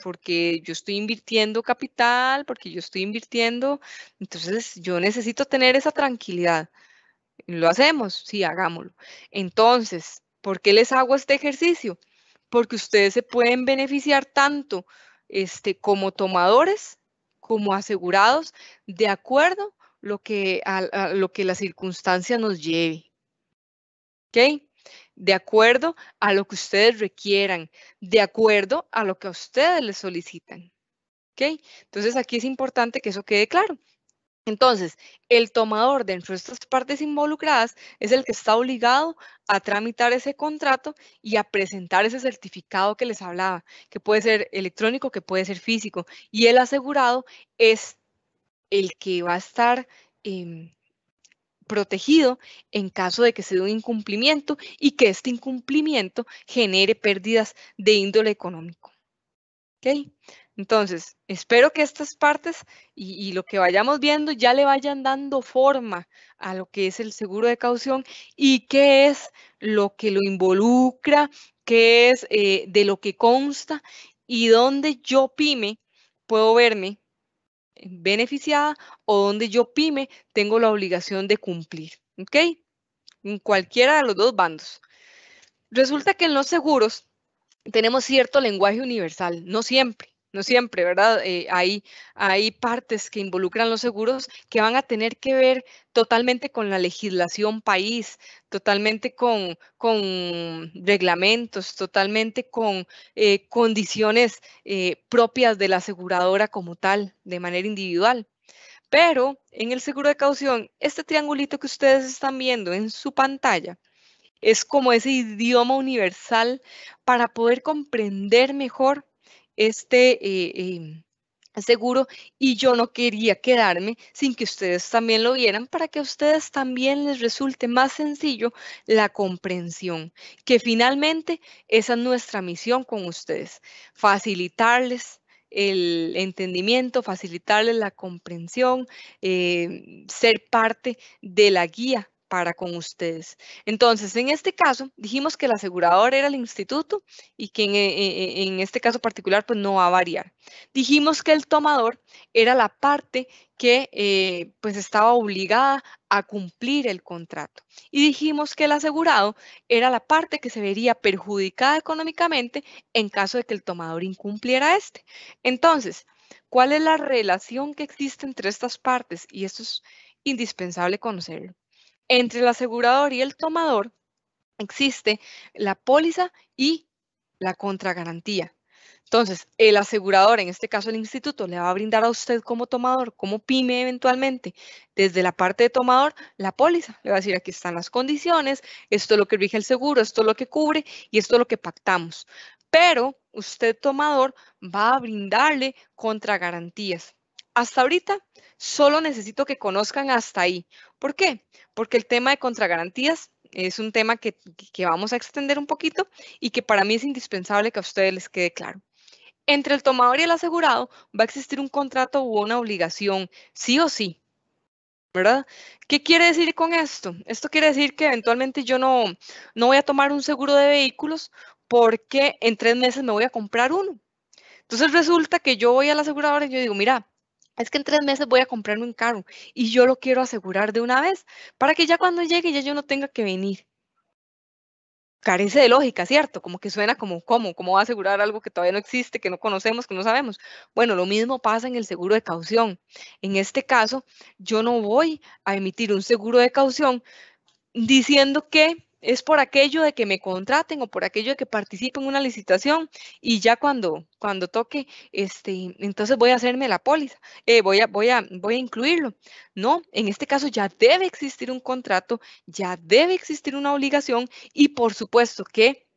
porque yo estoy invirtiendo capital, porque yo estoy invirtiendo, entonces yo necesito tener esa tranquilidad. ¿Lo hacemos? Sí, hagámoslo. Entonces, ¿por qué les hago este ejercicio? Porque ustedes se pueden beneficiar tanto este, como tomadores, como asegurados, de acuerdo lo que, a, lo que la circunstancia nos lleve. ¿Ok? De acuerdo a lo que ustedes requieran, de acuerdo a lo que a ustedes les solicitan. ¿Ok? Entonces aquí es importante que eso quede claro. Entonces, el tomador dentro de estas partes involucradas es el que está obligado a tramitar ese contrato y a presentar ese certificado que les hablaba, que puede ser electrónico, que puede ser físico, y el asegurado es el que va a estar em, protegido en caso de que se dé un incumplimiento y que este incumplimiento genere pérdidas de índole económico. Entonces, espero que estas partes y, lo que vayamos viendo ya le vayan dando forma a lo que es el seguro de caución y qué es lo que lo involucra, qué es eh, de lo que consta y dónde yo pyme puedo verme beneficiada o donde yo pyme tengo la obligación de cumplir. ¿Ok? En cualquiera de los dos bandos. Resulta que en los seguros tenemos cierto lenguaje universal, no siempre no siempre, ¿verdad? Eh, hay, partes que involucran los seguros que van a tener que ver totalmente con la legislación país, totalmente con, con reglamentos, totalmente con eh, condiciones eh, propias de la aseguradora como tal, de manera individual. Pero en el seguro de caución, este triangulito que ustedes están viendo en su pantalla, es como ese idioma universal para poder comprender mejor este... Eh, eh, seguro y yo no quería quedarme sin que ustedes también lo vieran para que a ustedes también les resulte más sencillo la comprensión, que finalmente esa es nuestra misión con ustedes, facilitarles el entendimiento, facilitarles la comprensión, eh, ser parte de la guía para con ustedes. Entonces, en este caso, dijimos que el asegurador era el instituto y que en, e, e, este caso particular, pues no va a variar. Dijimos que el tomador era la parte que eh, pues estaba obligada a cumplir el contrato. Y dijimos que el asegurado era la parte que se vería perjudicada económicamente en caso de que el tomador incumpliera este. Entonces, ¿cuál es la relación que existe entre estas partes? Y esto es indispensable conocerlo. Entre el asegurador y el tomador existe la póliza y la contragarantía. Entonces, el asegurador, en este caso el instituto, le va a brindar a usted como tomador, como pyme eventualmente, desde la parte de tomador, la póliza. Le va a decir, aquí están las condiciones, esto es lo que rige el seguro, esto es lo que cubre y esto es lo que pactamos. Pero usted, tomador, va a brindarle contragarantías hasta ahorita solo necesito que conozcan hasta ahí. ¿Por qué? Porque el tema de contragarantías es un tema que, vamos a extender un poquito y que para mí es indispensable que a ustedes les quede claro. Entre el tomador y el asegurado va a existir un contrato o una obligación, sí o sí. ¿Verdad? ¿Qué quiere decir con esto? Esto quiere decir que eventualmente yo no, no voy a tomar un seguro de vehículos porque en tres meses me voy a comprar uno. Entonces resulta que yo voy al asegurador y yo digo, mira, es que en tres meses voy a comprarme un carro y yo lo quiero asegurar de una vez para que ya cuando llegue ya yo no tenga que venir. Carece de lógica, ¿cierto? Como que suena como, ¿cómo? ¿Cómo va a asegurar algo que todavía no existe, que no conocemos, que no sabemos? Bueno, lo mismo pasa en el seguro de caución. En este caso, yo no voy a emitir un seguro de caución diciendo que es por aquello de que me contraten o por aquello de que participe en una licitación y ya cuando, cuando toque, este, entonces voy a hacerme la póliza, eh, voy, a, voy, a, voy a incluirlo. No, en este caso ya debe existir un contrato, ya debe existir una obligación y por supuesto que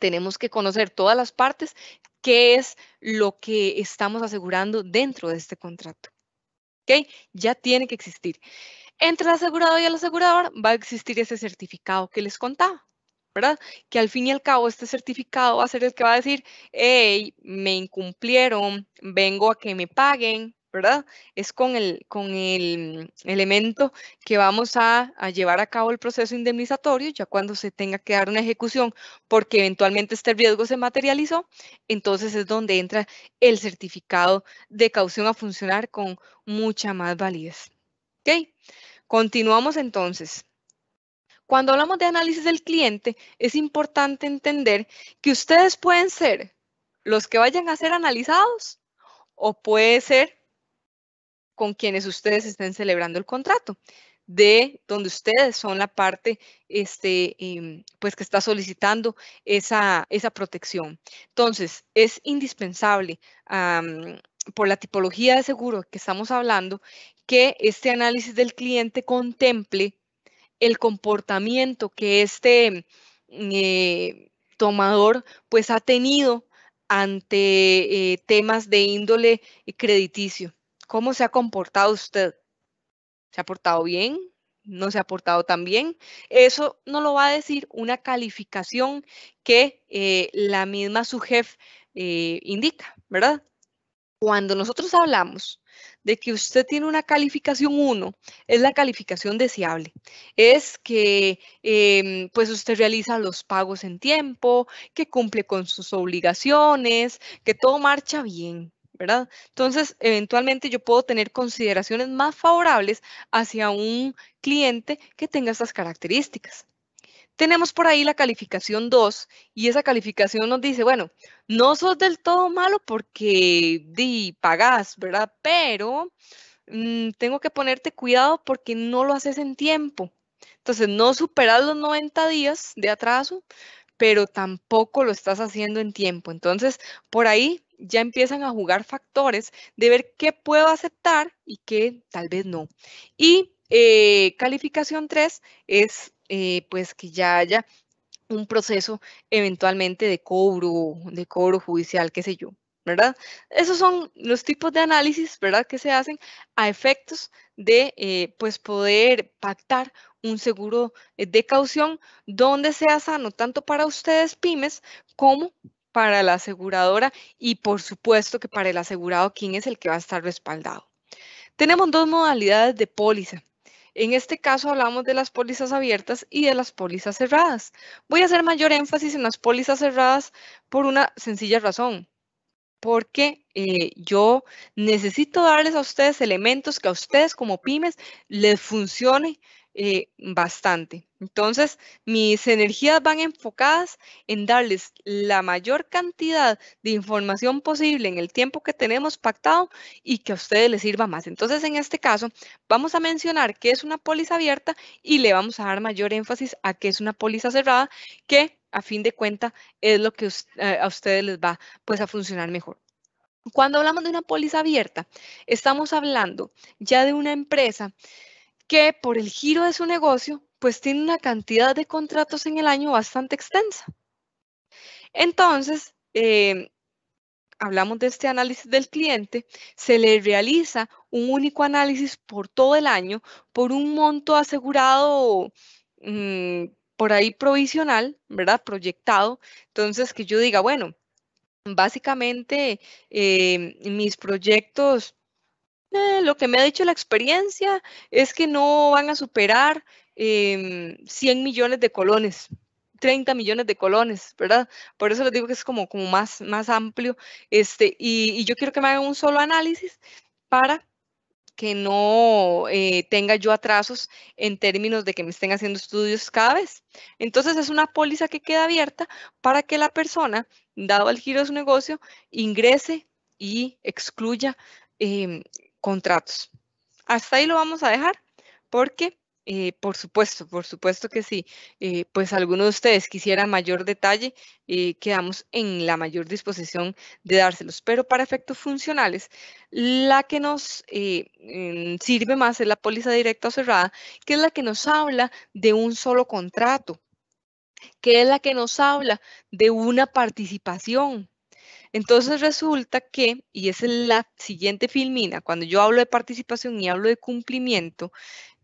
tenemos que conocer todas las partes, qué es lo que estamos asegurando dentro de este contrato. Ya tiene que existir. Entre el asegurado y el asegurador va a existir ese certificado que les contaba. ¿verdad? Que al fin y al cabo este certificado va a ser el que va a decir, hey, me incumplieron, vengo a que me paguen, ¿verdad? Es con el, con el mm, elemento que vamos a, a, llevar a cabo el proceso indemnizatorio, ya cuando se tenga que dar una ejecución, porque eventualmente este riesgo se materializó, entonces es donde entra el certificado de caución a funcionar con mucha más validez. ¿Ok? Continuamos entonces. Cuando hablamos de análisis del cliente, es importante entender que ustedes pueden ser los que vayan a ser analizados o puede ser con quienes ustedes estén celebrando el contrato, de donde ustedes son la parte este, em, pues que está solicitando esa, esa protección. Entonces, es indispensable por la tipología de seguro que estamos hablando, que este análisis del cliente contemple el comportamiento que este eh, tomador pues ha tenido ante eh, temas de índole crediticio. ¿Cómo se ha comportado usted? ¿Se ha portado bien? ¿No se ha portado tan bien? Eso no lo va a decir una calificación que eh, la misma su jefe indica, ¿verdad? Cuando nosotros hablamos de que usted tiene una calificación 1, es la calificación deseable. Es que em, pues usted realiza los pagos en tiempo, que cumple con sus obligaciones, que todo marcha bien, ¿verdad? Entonces, eventualmente yo puedo tener consideraciones más favorables hacia un cliente que tenga estas características tenemos por ahí la calificación 2 y esa calificación nos dice, bueno, no sos del todo malo porque di, pagás, ¿verdad? Pero mm, tengo que ponerte cuidado porque no lo haces en tiempo. Entonces, no superas los 90 días de atraso, pero tampoco lo estás haciendo en tiempo. Entonces, por ahí ya empiezan a jugar factores de ver qué puedo aceptar y qué tal vez no. Y eh, calificación 3 es eh, pues que ya haya un proceso eventualmente de cobro, de cobro judicial, qué sé yo, ¿verdad? Esos son los tipos de análisis, ¿verdad? Que se hacen a efectos de, eh, pues, poder pactar un seguro eh, de caución donde sea sano tanto para ustedes pymes como para la aseguradora y por supuesto que para el asegurado, quién es el que va a estar respaldado. Tenemos dos modalidades de póliza, en este caso hablamos de las pólizas abiertas y de las pólizas cerradas. Voy a hacer mayor énfasis en las pólizas cerradas por una sencilla razón porque eh, yo necesito darles a ustedes elementos que a ustedes como pymes les funcione eh, bastante. Entonces, mis energías van enfocadas en darles la mayor cantidad de información posible en el tiempo que tenemos pactado y que a ustedes les sirva más. Entonces, en este caso, vamos a mencionar que es una póliza abierta y le vamos a dar mayor énfasis a que es una póliza cerrada, que a fin de cuenta es lo que eh, a ustedes les va pues a funcionar mejor. Cuando hablamos de una póliza abierta, estamos hablando ya de una empresa que por el giro de su negocio, pues tiene una cantidad de contratos en el año bastante extensa. Entonces, em, hablamos de este análisis del cliente, se le realiza un único análisis por todo el año por un monto asegurado mm, por ahí provisional, ¿verdad? Proyectado. Entonces, que yo diga, bueno, básicamente em, mis proyectos eh, lo que me ha dicho la experiencia es que no van a superar 100 em, millones de colones. 30 millones de colones, ¿verdad? Por eso les digo que es como, más, amplio. Este, y, yo quiero que me hagan un solo análisis para que no eh, tenga yo atrasos en términos de que me estén haciendo estudios cada vez. Entonces es una póliza que queda abierta para que la persona, dado el giro de su negocio, ingrese y excluya em, contratos. Hasta ahí lo vamos a dejar porque, eh, por supuesto, por supuesto que sí, eh, pues alguno de ustedes quisiera mayor detalle, eh, quedamos en la mayor disposición de dárselos. Pero para efectos funcionales, la que nos sirve más es la póliza directa o cerrada, que es la que nos habla de un solo contrato que es la que nos habla de una participación, entonces resulta que, y es la siguiente filmina, cuando yo hablo de participación y hablo de cumplimiento,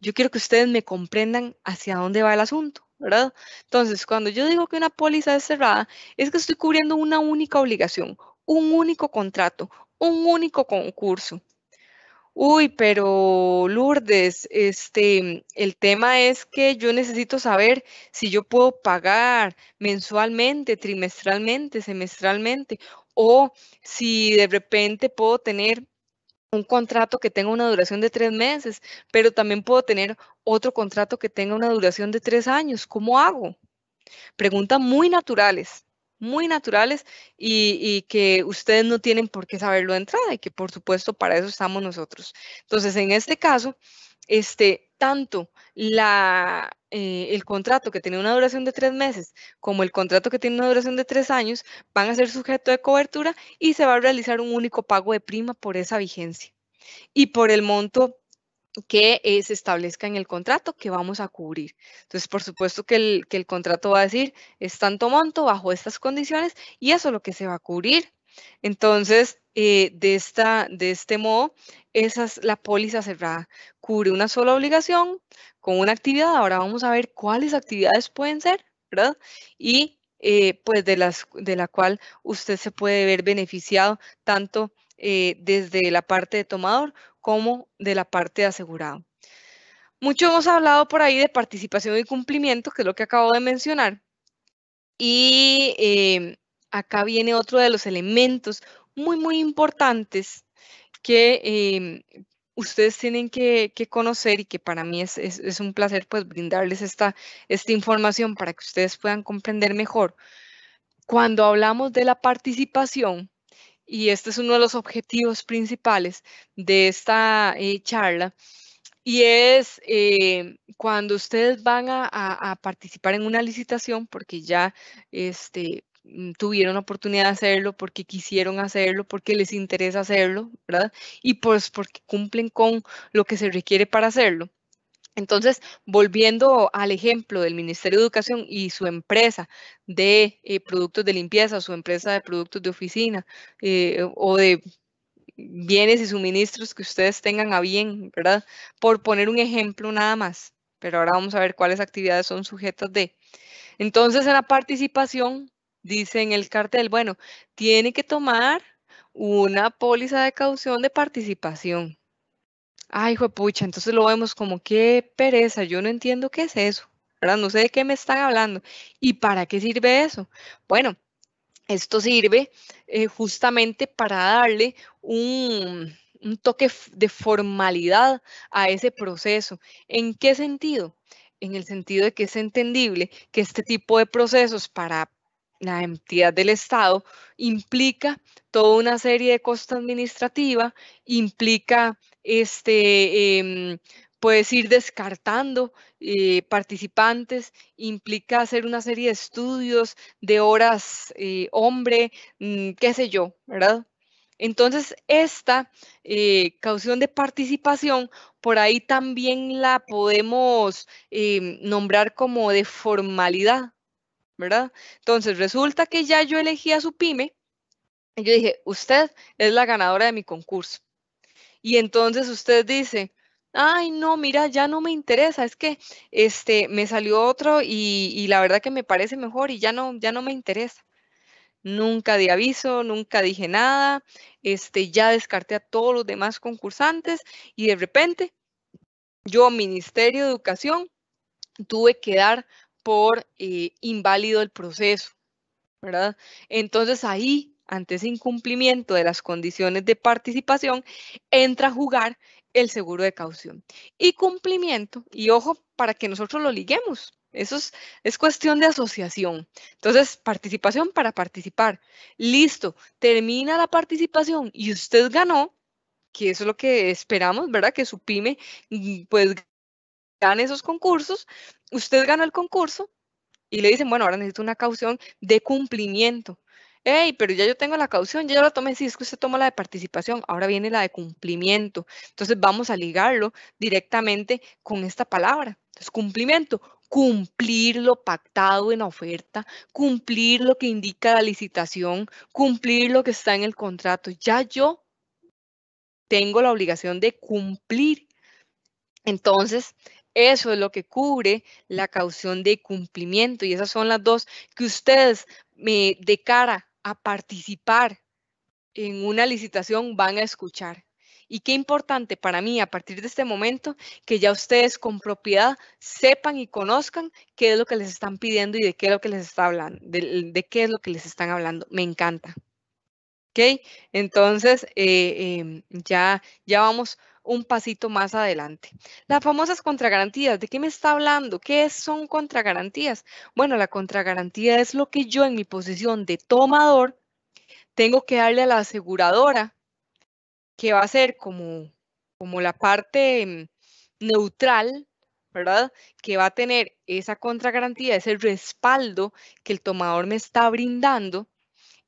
yo quiero que ustedes me comprendan hacia dónde va el asunto. ¿verdad? Entonces, cuando yo digo que una póliza es cerrada, es que estoy cubriendo una única obligación, un único contrato, un único concurso. Uy, pero Lourdes, este, el tema es que yo necesito saber si yo puedo pagar mensualmente, trimestralmente, semestralmente o si de repente puedo tener un contrato que tenga una duración de tres meses, pero también puedo tener otro contrato que tenga una duración de tres años. ¿Cómo hago? Preguntas muy naturales, muy naturales y, que ustedes no tienen por qué saberlo de entrada y que por supuesto para eso estamos nosotros. Entonces, en este caso, este, tanto la, eh, el contrato que tiene una duración de tres meses como el contrato que tiene una duración de tres años van a ser sujeto de cobertura y se va a realizar un único pago de prima por esa vigencia y por el monto que eh, se establezca en el contrato que vamos a cubrir. Entonces, por supuesto que el, que el contrato va a decir, es tanto monto bajo estas condiciones y eso es lo que se va a cubrir. Entonces, eh, de, esta, de este modo, esa es la póliza cerrada. Cubre una sola obligación con una actividad. Ahora vamos a ver cuáles actividades pueden ser, ¿verdad? Y eh, pues de, las, de la cual usted se puede ver beneficiado tanto eh, desde la parte de tomador como de la parte de asegurado. Mucho hemos hablado por ahí de participación y cumplimiento, que es lo que acabo de mencionar. Y eh, acá viene otro de los elementos muy, muy importantes que em, ustedes tienen que, conocer y que para mí es, un placer pues brindarles esta, información para que ustedes puedan comprender mejor. Cuando hablamos de la participación, y este es uno de los objetivos principales de esta eh, charla, y es eh, cuando ustedes van a, a, participar en una licitación, porque ya este, Mm, tuvieron la oportunidad de hacerlo, porque quisieron hacerlo, porque les interesa hacerlo, ¿verdad? Y pues porque cumplen con lo que se requiere para hacerlo. Entonces, volviendo al ejemplo del Ministerio de Educación y su empresa de eh, productos de limpieza, su empresa de productos de oficina eh, o de bienes y suministros que ustedes tengan a bien, ¿verdad? Por poner un ejemplo nada más, pero ahora vamos a ver cuáles actividades son sujetas de. Entonces, en la participación dice en el cartel, bueno, tiene que tomar una póliza de caución de participación. Ay, pucha, entonces lo vemos como qué pereza, yo no entiendo qué es eso, ¿verdad? No sé de qué me están hablando. ¿Y para qué sirve eso? Bueno, esto sirve eh, justamente para darle un, un toque de formalidad a ese proceso. ¿En qué sentido? En el sentido de que es entendible que este tipo de procesos para la entidad del Estado implica toda una serie de costa administrativa, implica este, em, puedes ir descartando eh, participantes, implica hacer una serie de estudios de horas eh, hombre, mm, qué sé yo, ¿verdad? Entonces, esta eh, caución de participación, por ahí también la podemos em, nombrar como de formalidad, ¿verdad? Entonces resulta que ya yo elegí a su pyme y yo dije, usted es la ganadora de mi concurso. Y entonces usted dice, ay, no, mira, ya no me interesa, es que este, me salió otro y, la verdad que me parece mejor y ya no, ya no me interesa. Nunca di aviso, nunca dije nada, este, ya descarté a todos los demás concursantes y de repente yo, Ministerio de Educación, tuve que dar por eh, inválido el proceso, ¿verdad? Entonces ahí, ante ese incumplimiento de las condiciones de participación, entra a jugar el seguro de caución. Y cumplimiento, y ojo, para que nosotros lo liguemos. Eso es, es cuestión de asociación. Entonces, participación para participar. Listo, termina la participación y usted ganó, que eso es lo que esperamos, ¿verdad? Que su pyme mm, pues gane esos concursos, usted gana el concurso y le dicen, bueno, ahora necesito una caución de cumplimiento. Hey, pero ya yo tengo la caución, ya yo la tomé, sí, es que usted toma la de participación, ahora viene la de cumplimiento. Entonces vamos a ligarlo directamente con esta palabra. Entonces, cumplimiento, cumplir lo pactado en la oferta, cumplir lo que indica la licitación, cumplir lo que está en el contrato. Ya yo tengo la obligación de cumplir. Entonces, eso es lo que cubre la caución de cumplimiento y esas son las dos que ustedes me eh, de cara a participar en una licitación van a escuchar. Y qué importante para mí a partir de este momento que ya ustedes con propiedad sepan y conozcan qué es lo que les están pidiendo y de qué es lo que les está hablando, de, qué es lo que les están hablando. Me encanta. ¿Ok? Entonces, eh, em, ya, ya vamos un pasito más adelante. Las famosas contragarantías, ¿de qué me está hablando? ¿Qué son contragarantías? Bueno, la contragarantía es lo que yo en mi posición de tomador tengo que darle a la aseguradora, que va a ser como, como la parte mm, neutral, ¿verdad? Que va a tener esa contragarantía, ese respaldo que el tomador me está brindando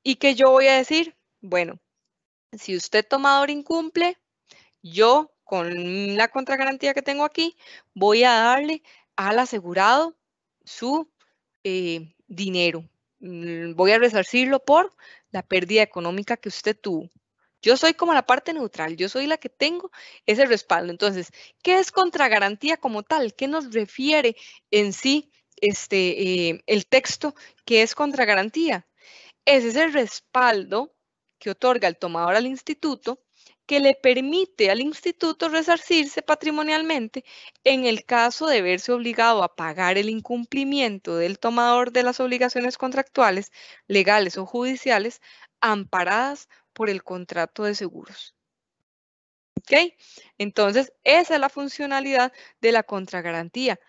y que yo voy a decir, bueno, si usted tomador incumple, yo con la contragarantía que tengo aquí, voy a darle al asegurado su eh, dinero. Mm, voy a resarcirlo por la pérdida económica que usted tuvo. Yo soy como la parte neutral, yo soy la que tengo ese respaldo. Entonces, ¿qué es contragarantía como tal? ¿Qué nos refiere en sí este, eh, el texto que es contragarantía? Ese Es el respaldo que otorga el tomador al instituto que le permite al instituto resarcirse patrimonialmente en el caso de verse obligado a pagar el incumplimiento del tomador de las obligaciones contractuales, legales o judiciales amparadas por el contrato de seguros. ¿Ok? Entonces, esa es la funcionalidad de la contragarantía.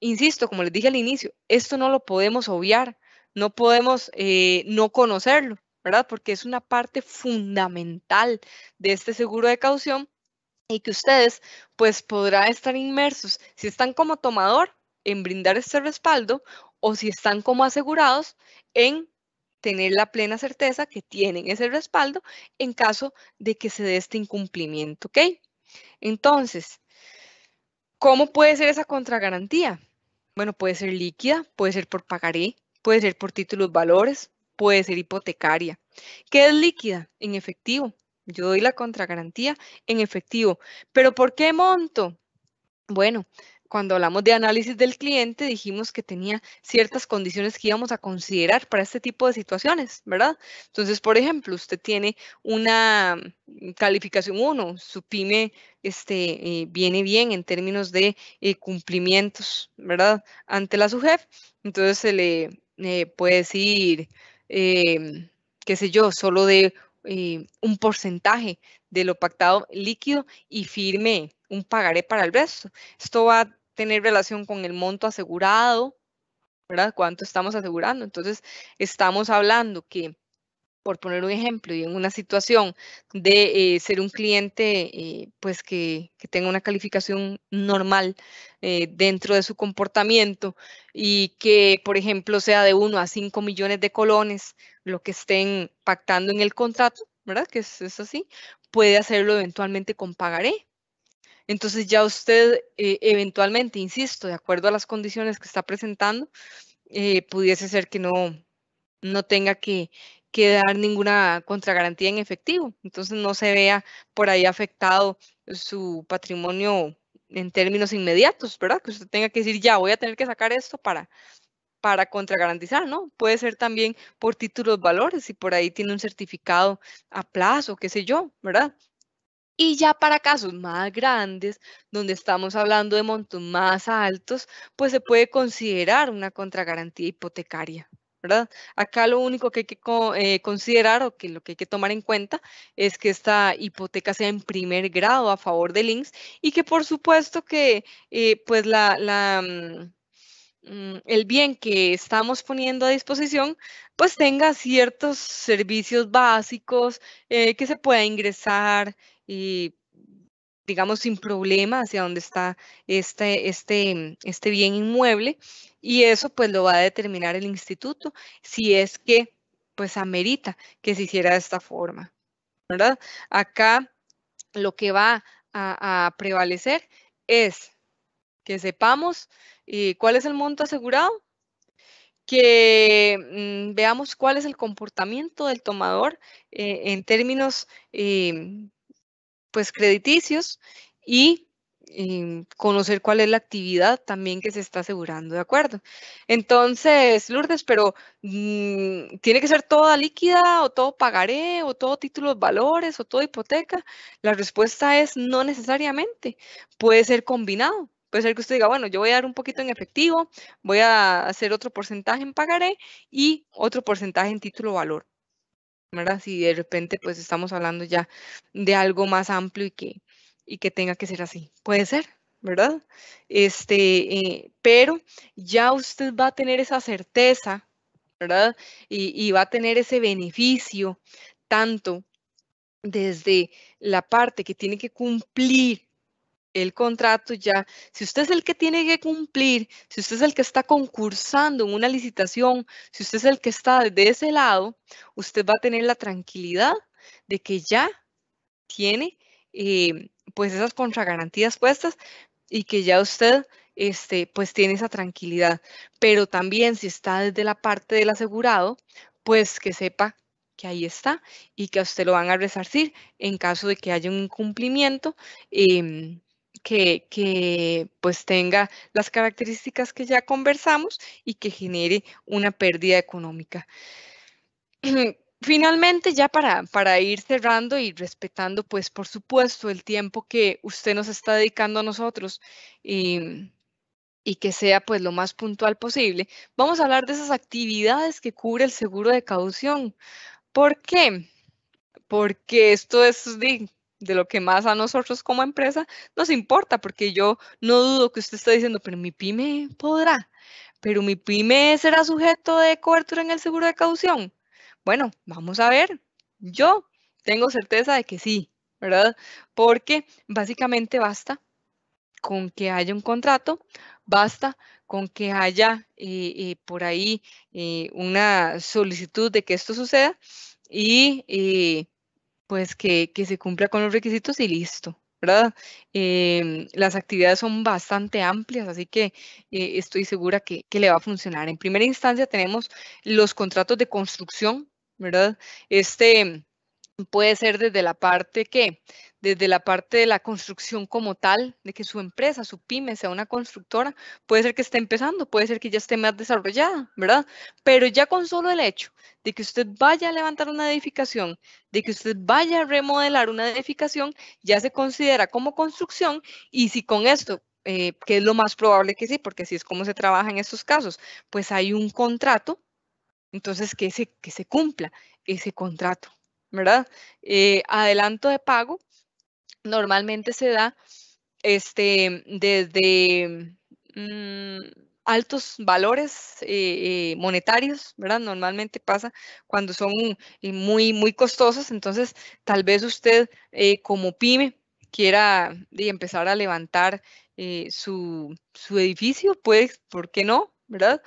Insisto, como les dije al inicio, esto no lo podemos obviar, no podemos eh, no conocerlo. ¿verdad? Porque es una parte fundamental de este seguro de caución y que ustedes pues podrán estar inmersos, si están como tomador, en brindar este respaldo o si están como asegurados en tener la plena certeza que tienen ese respaldo en caso de que se dé este incumplimiento, ¿ok? Entonces, ¿cómo puede ser esa contragarantía? Bueno, puede ser líquida, puede ser por pagaré, puede ser por títulos valores, puede ser hipotecaria, ¿Qué es líquida en efectivo. Yo doy la contragarantía en efectivo. ¿Pero por qué monto? Bueno, cuando hablamos de análisis del cliente dijimos que tenía ciertas condiciones que íbamos a considerar para este tipo de situaciones, ¿verdad? Entonces, por ejemplo, usted tiene una mm, calificación 1, su pyme este, eh, viene bien en términos de eh, cumplimientos, ¿verdad? Ante la SUJEF, entonces se le eh, puede decir Em, qué sé yo, solo de eh, un porcentaje de lo pactado líquido y firme un pagaré para el resto. Esto va a tener relación con el monto asegurado, ¿verdad? ¿Cuánto estamos asegurando? Entonces, estamos hablando que por poner un ejemplo, y en una situación de eh, ser un cliente eh, pues que, tenga una calificación normal eh, dentro de su comportamiento y que, por ejemplo, sea de 1 a 5 millones de colones lo que estén pactando en el contrato, ¿verdad? Que es, así, puede hacerlo eventualmente con pagaré. Entonces ya usted eventualmente, insisto, de acuerdo a las condiciones que está presentando, pudiese ser que no, no tenga que que dar ninguna contragarantía en efectivo. Entonces no se vea por ahí afectado su patrimonio en términos inmediatos, ¿verdad? Que usted tenga que decir, ya voy a tener que sacar esto para, para contragarantizar, ¿no? Puede ser también por títulos valores, si por ahí tiene un certificado a plazo, qué sé yo, ¿verdad? Y ya para casos más grandes, donde estamos hablando de montos más altos, pues se puede considerar una contragarantía hipotecaria, Acá lo único que hay que eh, considerar o que lo que hay que tomar en cuenta es que esta hipoteca sea en primer grado a favor de Links y que por supuesto que eh, pues la, mm, mm, el bien que estamos poniendo a disposición pues tenga ciertos servicios básicos eh, que se pueda ingresar y digamos, sin problema hacia dónde está este, este, este bien inmueble y eso pues lo va a determinar el instituto si es que pues amerita que se hiciera de esta forma, ¿verdad? Acá lo que va a, prevalecer es que sepamos eh, cuál es el monto asegurado, que mm, veamos cuál es el comportamiento del tomador eh, en términos eh, pues crediticios y conocer cuál es la actividad también que se está asegurando, ¿de acuerdo? Entonces, Lourdes, pero mm, ¿tiene que ser toda líquida o todo pagaré o todo títulos valores o todo hipoteca? La respuesta es no necesariamente, puede ser combinado. Puede ser que usted diga, bueno, yo voy a dar un poquito en efectivo, voy a hacer otro porcentaje en pagaré y otro porcentaje en título valor. Si de repente pues estamos hablando ya de algo más amplio y que, y que tenga que ser así. Puede ser, ¿verdad? Este, eh, pero ya usted va a tener esa certeza, ¿verdad? y va a tener ese beneficio tanto desde la parte que tiene que cumplir el contrato ya, si usted es el que tiene que cumplir, si usted es el que está concursando en una licitación, si usted es el que está de ese lado, usted va a tener la tranquilidad de que ya tiene eh, pues esas contragarantías puestas y que ya usted este, pues tiene esa tranquilidad. Pero también si está desde la parte del asegurado, pues que sepa que ahí está y que a usted lo van a resarcir en caso de que haya un incumplimiento. Em, que, pues tenga las características que ya conversamos y que genere una pérdida económica. Finalmente, ya para, para ir cerrando y respetando, pues por supuesto, el tiempo que usted nos está dedicando a nosotros. Y, y que sea pues lo más puntual posible, vamos a hablar de esas actividades que cubre el seguro de caución. ¿Por qué? Porque esto es de lo que más a nosotros como empresa nos importa, porque yo no dudo que usted está diciendo, pero mi pyme podrá, pero mi pyme será sujeto de cobertura en el seguro de caución. Bueno, vamos a ver. Yo tengo certeza de que sí, ¿verdad? Porque básicamente basta con que haya un contrato, basta con que haya eh, eh, por ahí eh, una solicitud de que esto suceda y pues que, se cumpla con los requisitos y listo. ¿verdad? Em, las actividades son bastante amplias, así que eh, estoy segura que, que, le va a funcionar. En primera instancia tenemos los contratos de construcción, ¿verdad? Este puede ser desde la parte que desde la parte de la construcción como tal, de que su empresa, su pyme sea una constructora, puede ser que esté empezando, puede ser que ya esté más desarrollada, ¿verdad? Pero ya con solo el hecho de que usted vaya a levantar una edificación, de que usted vaya a remodelar una edificación, ya se considera como construcción y si con esto eh, que es lo más probable que sí, porque así es como se trabaja en estos casos, pues hay un contrato, entonces que se, que se cumpla ese contrato, ¿verdad? Eh, adelanto de pago normalmente se da este, desde mm, altos valores eh, eh, monetarios, ¿verdad? Normalmente pasa cuando son eh, muy, muy costosos, entonces tal vez usted como pyme quiera empezar a levantar su, edificio, pues, ¿por qué no? ¿Verdad?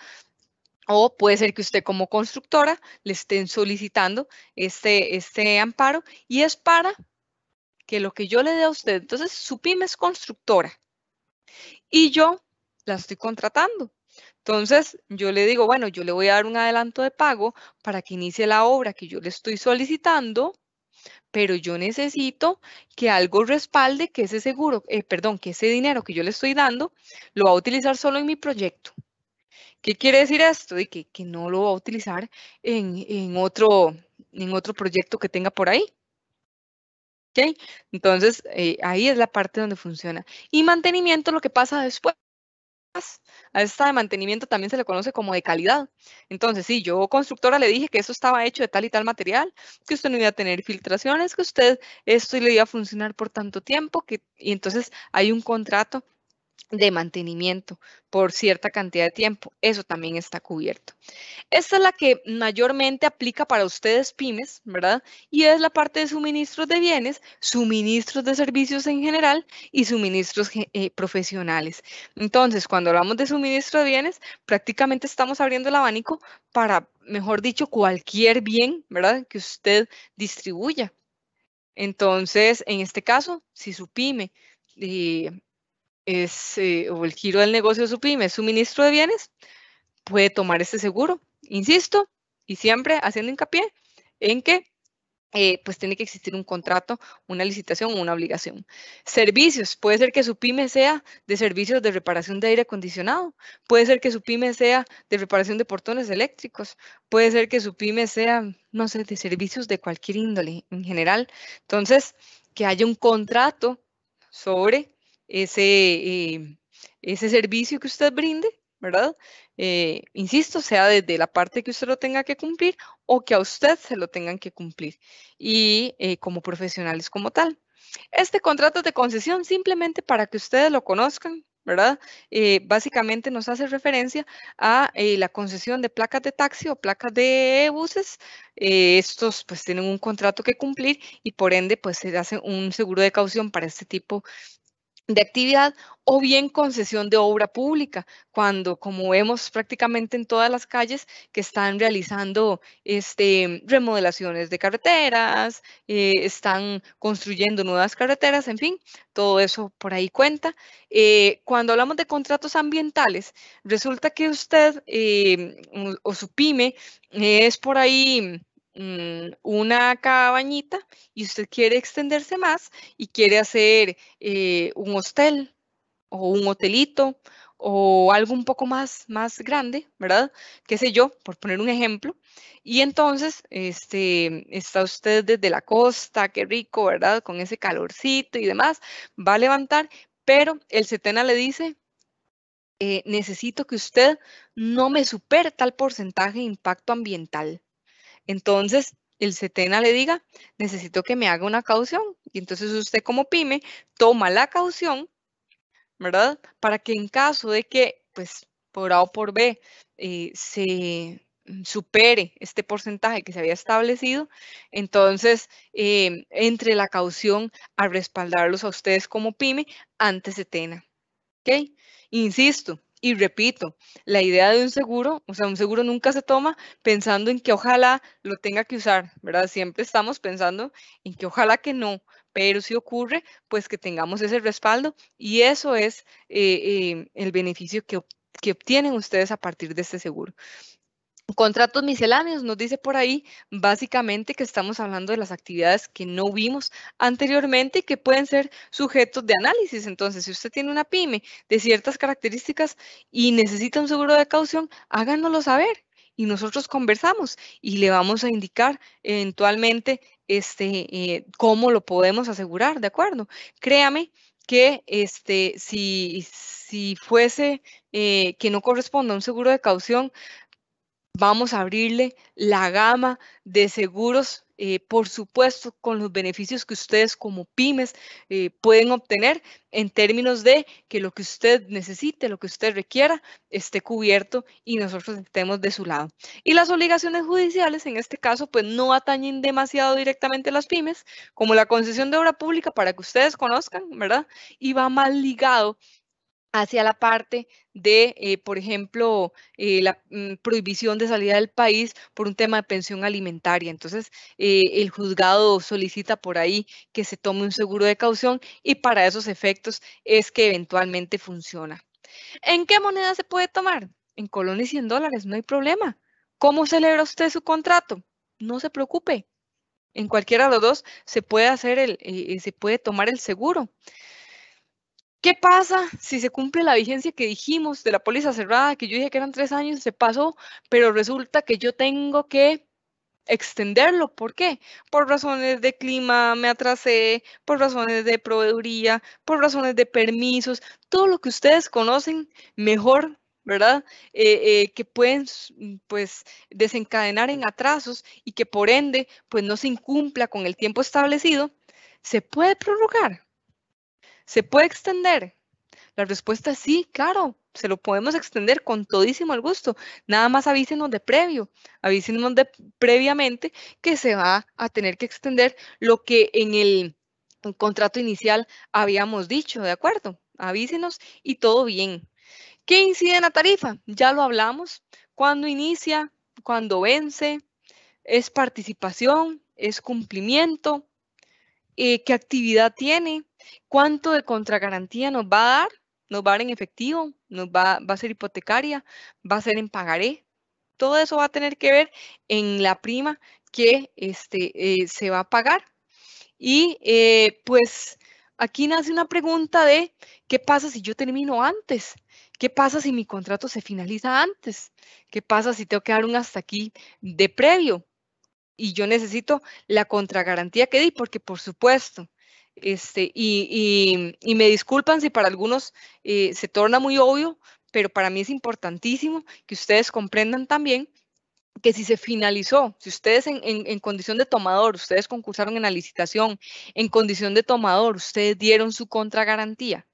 O puede ser que usted como constructora le estén solicitando este, este amparo y es para que lo que yo le dé a usted, entonces su pyme es constructora y yo la estoy contratando. Entonces, yo le digo, bueno, yo le voy a dar un adelanto de pago para que inicie la obra que yo le estoy solicitando, pero yo necesito que algo respalde que ese seguro, eh, perdón, que ese dinero que yo le estoy dando lo va a utilizar solo en mi proyecto. ¿Qué quiere decir esto? que, no lo va a utilizar en, otro, en otro proyecto que tenga por ahí. Entonces, eh, ahí es la parte donde funciona. Y mantenimiento, lo que pasa después. A esta de mantenimiento también se le conoce como de calidad. Entonces, si yo constructora le dije que eso estaba hecho de tal y tal material, que usted no iba a tener filtraciones, que usted esto le iba a funcionar por tanto tiempo, que, y entonces hay un contrato de mantenimiento por cierta cantidad de tiempo. Eso también está cubierto. Esta es la que mayormente aplica para ustedes pymes, ¿verdad? Y es la parte de suministros de bienes, suministros de servicios en general y suministros eh, profesionales. Entonces, cuando hablamos de suministro de bienes, prácticamente estamos abriendo el abanico para, mejor dicho, cualquier bien, ¿verdad? Que usted distribuya. Entonces, en este caso, si su pyme eh, eh, o el giro del negocio de su pyme es suministro de bienes, puede tomar este seguro. Insisto, y siempre haciendo hincapié en que eh, pues tiene que existir un contrato, una licitación o una obligación. Servicios, puede ser que su pyme sea de servicios de reparación de aire acondicionado, puede ser que su pyme sea de reparación de portones eléctricos, puede ser que su pyme sea, no sé, de servicios de cualquier índole en general. Entonces, que haya un contrato sobre ese, eh, ese servicio que usted brinde, ¿verdad? Eh, insisto, sea desde la parte que usted lo tenga que cumplir o que a usted se lo tengan que cumplir y eh, como profesionales como tal. Este contrato de concesión, simplemente para que ustedes lo conozcan, ¿verdad? básicamente nos hace referencia a la concesión de placas de taxi o placas de buses. estos pues tienen un contrato que cumplir y por ende pues se hace un seguro de caución para este tipo de actividad o bien concesión de obra pública, cuando como vemos prácticamente en todas las calles que están realizando este, remodelaciones de carreteras, eh, están construyendo nuevas carreteras, en fin, todo eso por ahí cuenta. Eh, cuando hablamos de contratos ambientales, resulta que usted eh, o su pyme es por ahí Mm, una cabañita y usted quiere extenderse más y quiere hacer eh, un hostel o un hotelito o algo un poco más, más grande, ¿verdad? Qué sé yo, por poner un ejemplo. Y entonces, este, está usted desde la costa, qué rico, ¿verdad? Con ese calorcito y demás, va a levantar, pero el Setena le dice, eh, necesito que usted no me supere tal porcentaje de impacto ambiental. Entonces, el CETENA le diga, necesito que me haga una caución. Y entonces usted como pyme toma la caución, ¿verdad? Para que en caso de que, pues, por A o por B, eh, se mm, supere este porcentaje que se había establecido, entonces em, entre la caución a respaldarlos a ustedes como pyme ante CETENA. ¿Ok? Insisto, y repito, la idea de un seguro, o sea, un seguro nunca se toma pensando en que ojalá lo tenga que usar, ¿verdad? Siempre estamos pensando en que ojalá que no, pero si ocurre, pues que tengamos ese respaldo y eso es eh, eh, el beneficio que obtienen ustedes a partir de este seguro. Contratos misceláneos nos dice por ahí básicamente que estamos hablando de las actividades que no vimos anteriormente y que pueden ser sujetos de análisis. Entonces, si usted tiene una pyme de ciertas características y necesita un seguro de caución, háganoslo saber y nosotros conversamos y le vamos a indicar eventualmente este, eh, cómo lo podemos asegurar, ¿de acuerdo? Créame que este, si, si fuese eh, que no corresponda a un seguro de caución, vamos a abrirle la gama de seguros, eh, por supuesto, con los beneficios que ustedes como pymes eh, pueden obtener en términos de que lo que usted necesite, lo que usted requiera, esté cubierto y nosotros estemos de su lado. Y las obligaciones judiciales, en este caso, pues no atañen demasiado directamente a las pymes, como la concesión de obra pública, para que ustedes conozcan, ¿verdad? Y va más ligado hacia la parte de, eh, por ejemplo, eh, la mm, prohibición de salida del país por un tema de pensión alimentaria. Entonces, eh, el juzgado solicita por ahí que se tome un seguro de caución y para esos efectos es que eventualmente funciona. ¿En qué moneda se puede tomar? En colones y en dólares, no hay problema. ¿Cómo celebra usted su contrato? No se preocupe. En cualquiera de los dos se puede hacer el, se puede tomar el seguro. ¿Qué pasa si se cumple la vigencia que dijimos de la póliza cerrada, que yo dije que eran tres años, se pasó, pero resulta que yo tengo que extenderlo? ¿Por qué? Por razones de clima, me atrasé, por razones de proveeduría, por razones de permisos, todo lo que ustedes conocen mejor ¿verdad? Eh, eh, que pueden pues desencadenar en atrasos y que por ende pues no se incumpla con el tiempo establecido, se puede prorrogar. ¿Se puede extender? La respuesta es sí, claro, se lo podemos extender con todísimo el gusto. Nada más avísenos de previo, avísenos de previamente que se va a tener que extender lo que en el contrato inicial habíamos dicho, ¿de acuerdo? Avísenos y todo bien. ¿Qué incide en la tarifa? Ya lo hablamos. ¿Cuándo inicia? ¿Cuándo vence? ¿Es participación? ¿Es cumplimiento? Eh, ¿Qué actividad tiene? ¿Cuánto de contragarantía nos va a dar? ¿Nos va a dar en efectivo? ¿Nos va, a ser hipotecaria? ¿Va a ser en pagaré? Todo eso va a tener que ver en la prima que este, eh, se va a pagar. Y eh, pues aquí nace una pregunta de, ¿qué pasa si yo termino antes? ¿Qué pasa si mi contrato se finaliza antes? ¿Qué pasa si tengo que dar un hasta aquí de previo? Y yo necesito la contragarantía que di, porque por supuesto, este, y, me disculpan si para algunos eh, se torna muy obvio, pero para mí es importantísimo que ustedes comprendan también que si se finalizó, si ustedes en, en, condición de tomador, ustedes concursaron en la licitación, en condición de tomador, ustedes dieron su contragarantía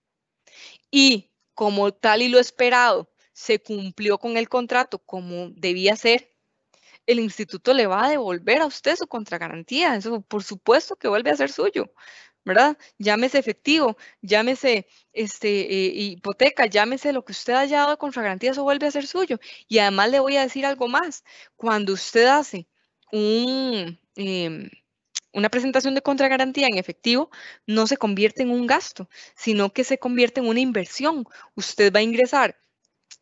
y como tal y lo esperado, se cumplió con el contrato como debía ser, el instituto le va a devolver a usted su contragarantía, eso por supuesto que vuelve a ser suyo. ¿verdad? Llámese efectivo, llámese este, eh, hipoteca, llámese lo que usted haya dado contra garantía, eso vuelve a ser suyo. Y además le voy a decir algo más. Cuando usted hace un, em, una presentación de contragarantía en efectivo, no se convierte en un gasto, sino que se convierte en una inversión. Usted va a ingresar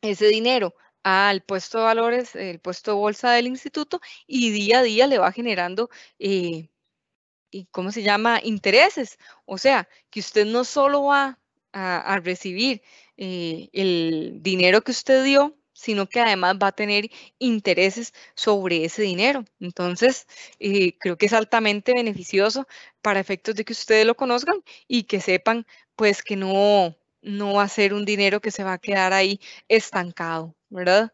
ese dinero al puesto de valores, el puesto de bolsa del instituto y día a día le va generando eh, y ¿cómo se llama? Intereses. O sea, que usted no solo va a, recibir eh, el dinero que usted dio, sino que además va a tener intereses sobre ese dinero. Entonces, eh, creo que es altamente beneficioso para efectos de que ustedes lo conozcan y que sepan, pues, que no, no va a ser un dinero que se va a quedar ahí estancado, ¿verdad?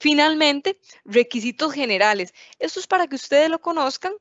Finalmente, requisitos generales. Esto es para que ustedes lo conozcan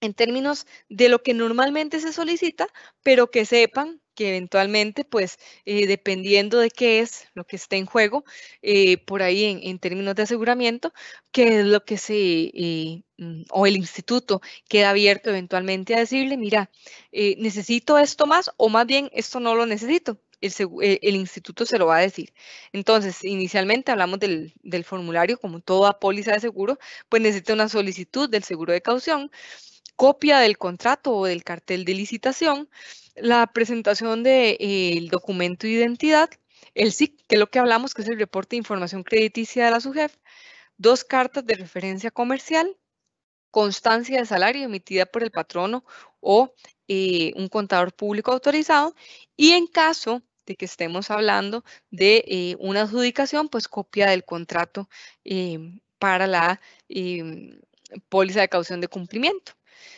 en términos de lo que normalmente se solicita, pero que sepan que eventualmente, pues, eh, dependiendo de qué es lo que esté en juego, eh, por ahí en, términos de aseguramiento, que es lo que se, eh, mm, o el instituto queda abierto eventualmente a decirle, mira, necesito esto más o más bien esto no lo necesito. El, instituto se lo va a decir. Entonces, inicialmente hablamos del formulario, como toda póliza de seguro, pues necesita una solicitud del seguro de caución copia del contrato o del cartel de licitación, la presentación del eh, documento de identidad, el SIC, que es lo que hablamos, que es el reporte de información crediticia de la SUGEF, dos cartas de referencia comercial, constancia de salario emitida por el patrono o eh, un contador público autorizado y en caso de que estemos hablando de eh, una adjudicación, pues copia del contrato para la póliza de caución de cumplimiento.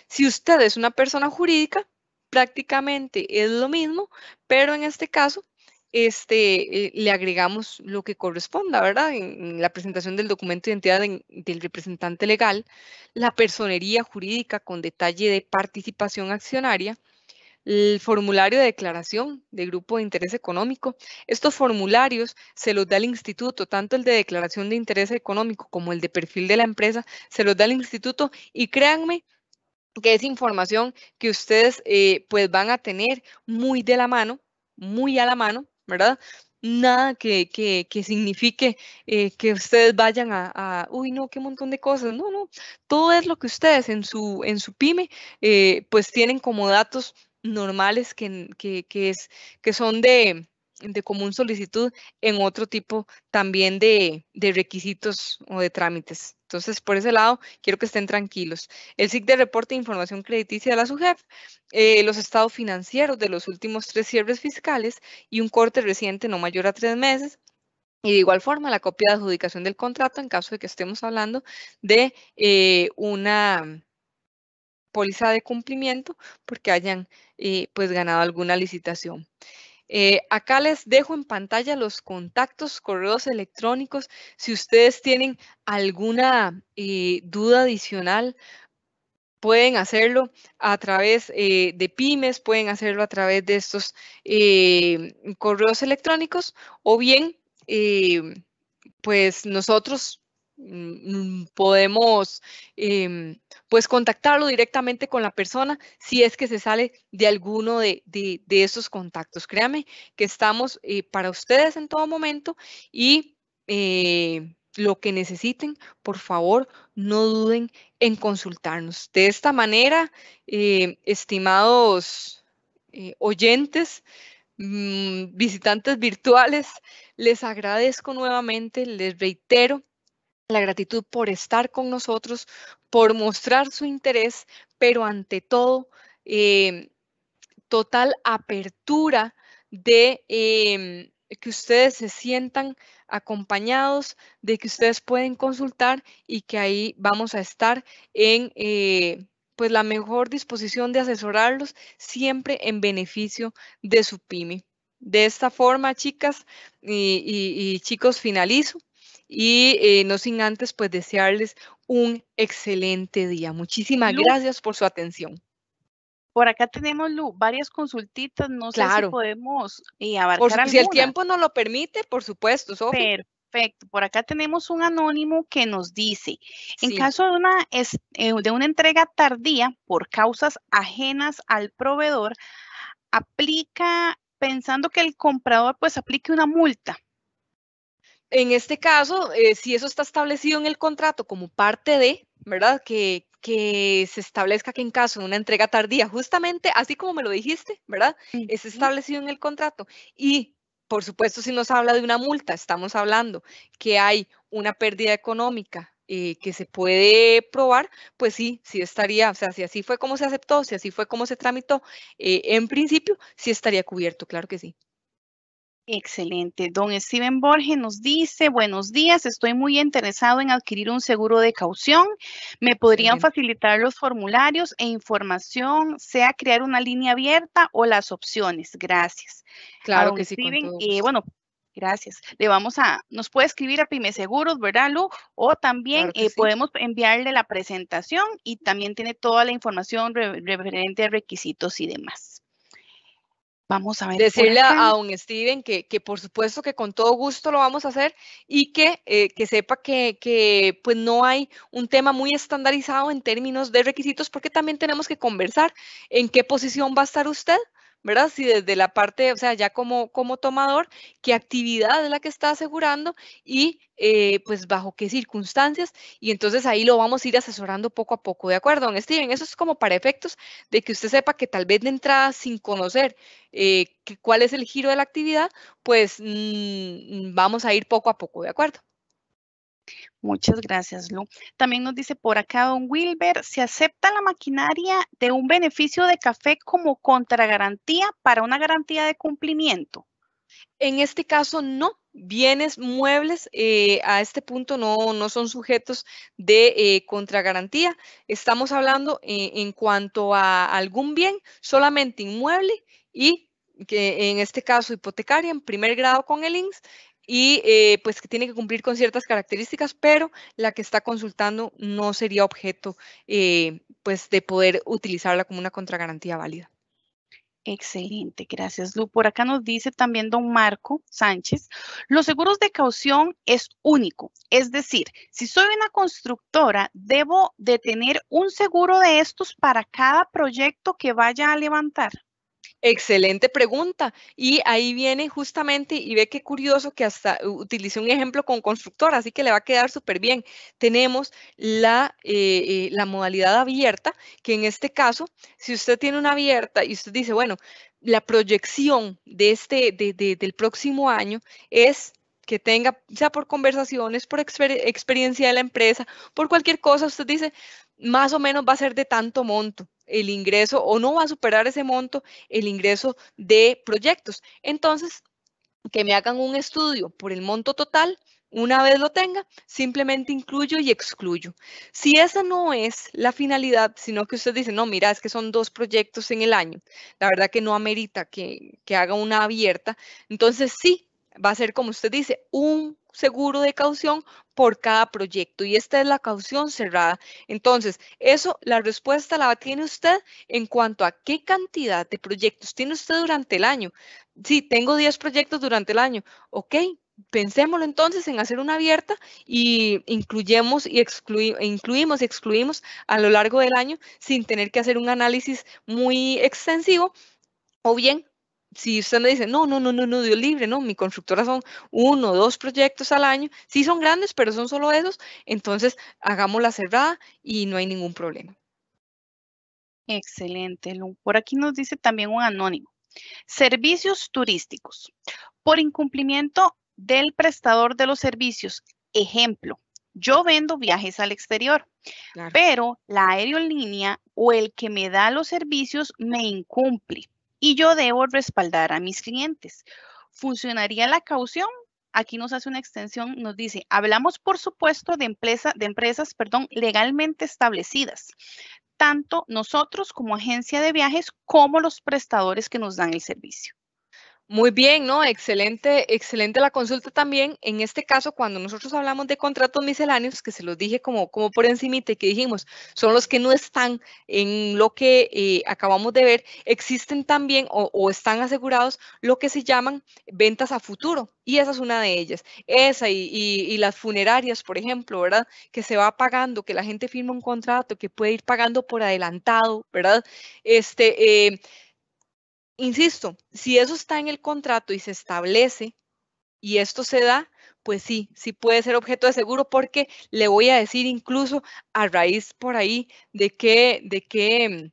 Si usted es una persona jurídica, prácticamente es lo mismo, pero en este caso este, eh, le agregamos lo que corresponda, ¿verdad? En, la presentación del documento de identidad del representante legal, la personería jurídica con detalle de participación accionaria, el formulario de declaración de grupo de interés económico. Estos formularios se los da el instituto, tanto el de declaración de interés económico como el de perfil de la empresa, se los da el instituto y créanme, que es información que ustedes eh, pues van a tener muy de la mano, muy a la mano, ¿verdad? Nada que, signifique eh, que ustedes vayan a, a, uy, no, qué montón de cosas. No, no, todo es lo que ustedes en su, en su pyme eh, pues tienen como datos normales que es, que son de, de común solicitud en otro tipo también de, requisitos o de trámites. Entonces, por ese lado, quiero que estén tranquilos. El SIC de reporte de información crediticia de la SUGEF, eh, los estados financieros de los últimos tres cierres fiscales y un corte reciente no mayor a tres meses. Y de igual forma, la copia de adjudicación del contrato en caso de que estemos hablando de eh, una póliza de cumplimiento porque hayan eh, pues ganado alguna licitación. Eh, acá les dejo en pantalla los contactos, correos electrónicos. Si ustedes tienen alguna eh, duda adicional, pueden hacerlo a través eh, de pymes, pueden hacerlo a través de estos correos electrónicos o bien, pues nosotros Mm, podemos em, pues contactarlo directamente con la persona si es que se sale de alguno de, esos contactos. Créame que estamos eh, para ustedes en todo momento y eh, lo que necesiten, por favor, no duden en consultarnos. De esta manera, eh, estimados oyentes, mm, visitantes virtuales, les agradezco nuevamente, les reitero la gratitud por estar con nosotros, por mostrar su interés, pero ante todo, em, total apertura de em, que ustedes se sientan acompañados, de que ustedes pueden consultar y que ahí vamos a estar en eh, pues la mejor disposición de asesorarlos siempre en beneficio de su pyme. De esta forma, chicas y chicos, finalizo y eh, no sin antes pues desearles un excelente día. Muchísimas gracias por su atención. Por acá tenemos, Lu, varias consultitas, no sé si podemos eh, abarcar Si el tiempo nos lo permite, por supuesto, Perfecto. Por acá tenemos un anónimo que nos dice, en caso de una, es, eh, de una entrega tardía por causas ajenas al proveedor, aplica pensando que el comprador pues aplique una multa en este caso, eh, si eso está establecido en el contrato como parte de, ¿verdad? Que, se establezca que en caso de una entrega tardía, justamente así como me lo dijiste, ¿verdad? Es establecido en el contrato. Y, por supuesto, si nos habla de una multa, estamos hablando que hay una pérdida económica eh, que se puede probar, pues sí, sí estaría, o sea, si así fue como se aceptó, si así fue como se tramitó, eh, en principio, sí estaría cubierto, claro que sí. Excelente. Don Steven Borges nos dice, buenos días, estoy muy interesado en adquirir un seguro de caución. ¿Me podrían facilitar los formularios e información, sea crear una línea abierta o las opciones? Gracias. Claro que sí. Eh, bueno, gracias. Le vamos a, nos puede escribir a Pyme Seguros, ¿verdad, Lu? O también eh, podemos enviarle la presentación y también tiene toda la información referente a requisitos y demás. Vamos a ver. Decirle a don Steven que, por supuesto que con todo gusto lo vamos a hacer y eh, que, sepa que, que, pues no hay un tema muy estandarizado en términos de requisitos porque también tenemos que conversar en qué posición va a estar usted ¿verdad? Si desde la parte, o sea, ya como, como tomador, qué actividad es la que está asegurando y eh, pues bajo qué circunstancias. Y entonces ahí lo vamos a ir asesorando poco a poco, ¿de acuerdo? Don Steven, eso es como para efectos de que usted sepa que tal vez de entrada sin conocer eh, cuál es el giro de la actividad, pues mm, vamos a ir poco a poco, ¿de acuerdo? Muchas gracias, Lu. También nos dice por acá don Wilber, ¿se acepta la maquinaria de un beneficio de café como contragarantía para una garantía de cumplimiento? En este caso, no. Bienes muebles eh, a este punto no, no son sujetos de eh, contragarantía. Estamos hablando eh, en cuanto a algún bien solamente inmueble y que en este caso hipotecaria en primer grado con el INSS y eh, pues que tiene que cumplir con ciertas características, pero la que está consultando no sería objeto eh, pues de poder utilizarla como una contragarantía válida. Excelente, gracias Lu. Por acá nos dice también don Marco Sánchez, los seguros de caución es único, es decir, si soy una constructora, debo de tener un seguro de estos para cada proyecto que vaya a levantar. Excelente pregunta. Y ahí viene justamente y ve qué curioso que hasta utilicé un ejemplo con constructor, así que le va a quedar súper bien. Tenemos la, eh, eh, la modalidad abierta, que en este caso, si usted tiene una abierta y usted dice, bueno, la proyección de este, de, del próximo año es que tenga, ya por conversaciones, por experiencia de la empresa, por cualquier cosa, usted dice, más o menos va a ser de tanto monto el ingreso o no va a superar ese monto el ingreso de proyectos. Entonces, que me hagan un estudio por el monto total. Una vez lo tenga, simplemente incluyo y excluyo. Si esa no es la finalidad, sino que usted dice, no, mira, es que son dos proyectos en el año, la verdad que no amerita que, que haga una abierta, entonces sí, va a ser, como usted dice, un seguro de caución por cada proyecto y esta es la caución cerrada. Entonces, eso, la respuesta la tiene usted en cuanto a qué cantidad de proyectos tiene usted durante el año. Si tengo 10 proyectos durante el año. Ok, pensémoslo entonces en hacer una abierta y incluyemos y excluimos, incluimos y excluimos a lo largo del año sin tener que hacer un análisis muy extensivo o bien si usted me dice, no, no, no, no, no, Dios libre, no, mi constructora son uno, dos proyectos al año, sí son grandes, pero son solo esos, entonces hagamos la cerrada y no hay ningún problema. Excelente, Por aquí nos dice también un anónimo. Servicios turísticos. Por incumplimiento del prestador de los servicios, ejemplo, yo vendo viajes al exterior, pero la aerolínea o el que me da los servicios me incumple y yo debo respaldar a mis clientes. ¿Funcionaría la caución? Aquí nos hace una extensión, nos dice, hablamos por supuesto de, empresa, de empresas perdón, legalmente establecidas, tanto nosotros como agencia de viajes como los prestadores que nos dan el servicio. Muy bien, ¿no? Excelente, excelente la consulta también. En este caso, cuando nosotros hablamos de contratos misceláneos, que se los dije como, como por encimita y que dijimos, son los que no están en lo que eh, acabamos de ver, existen también o, están asegurados lo que se llaman ventas a futuro. Y esa es una de ellas. Esa y, las funerarias, por ejemplo, ¿verdad? Que se va pagando, que la gente firma un contrato, que puede ir pagando por adelantado, ¿verdad? Este... Eh, Insisto, si eso está en el contrato y se establece y esto se da, pues sí, sí puede ser objeto de seguro porque le voy a decir incluso a raíz por ahí de qué de qué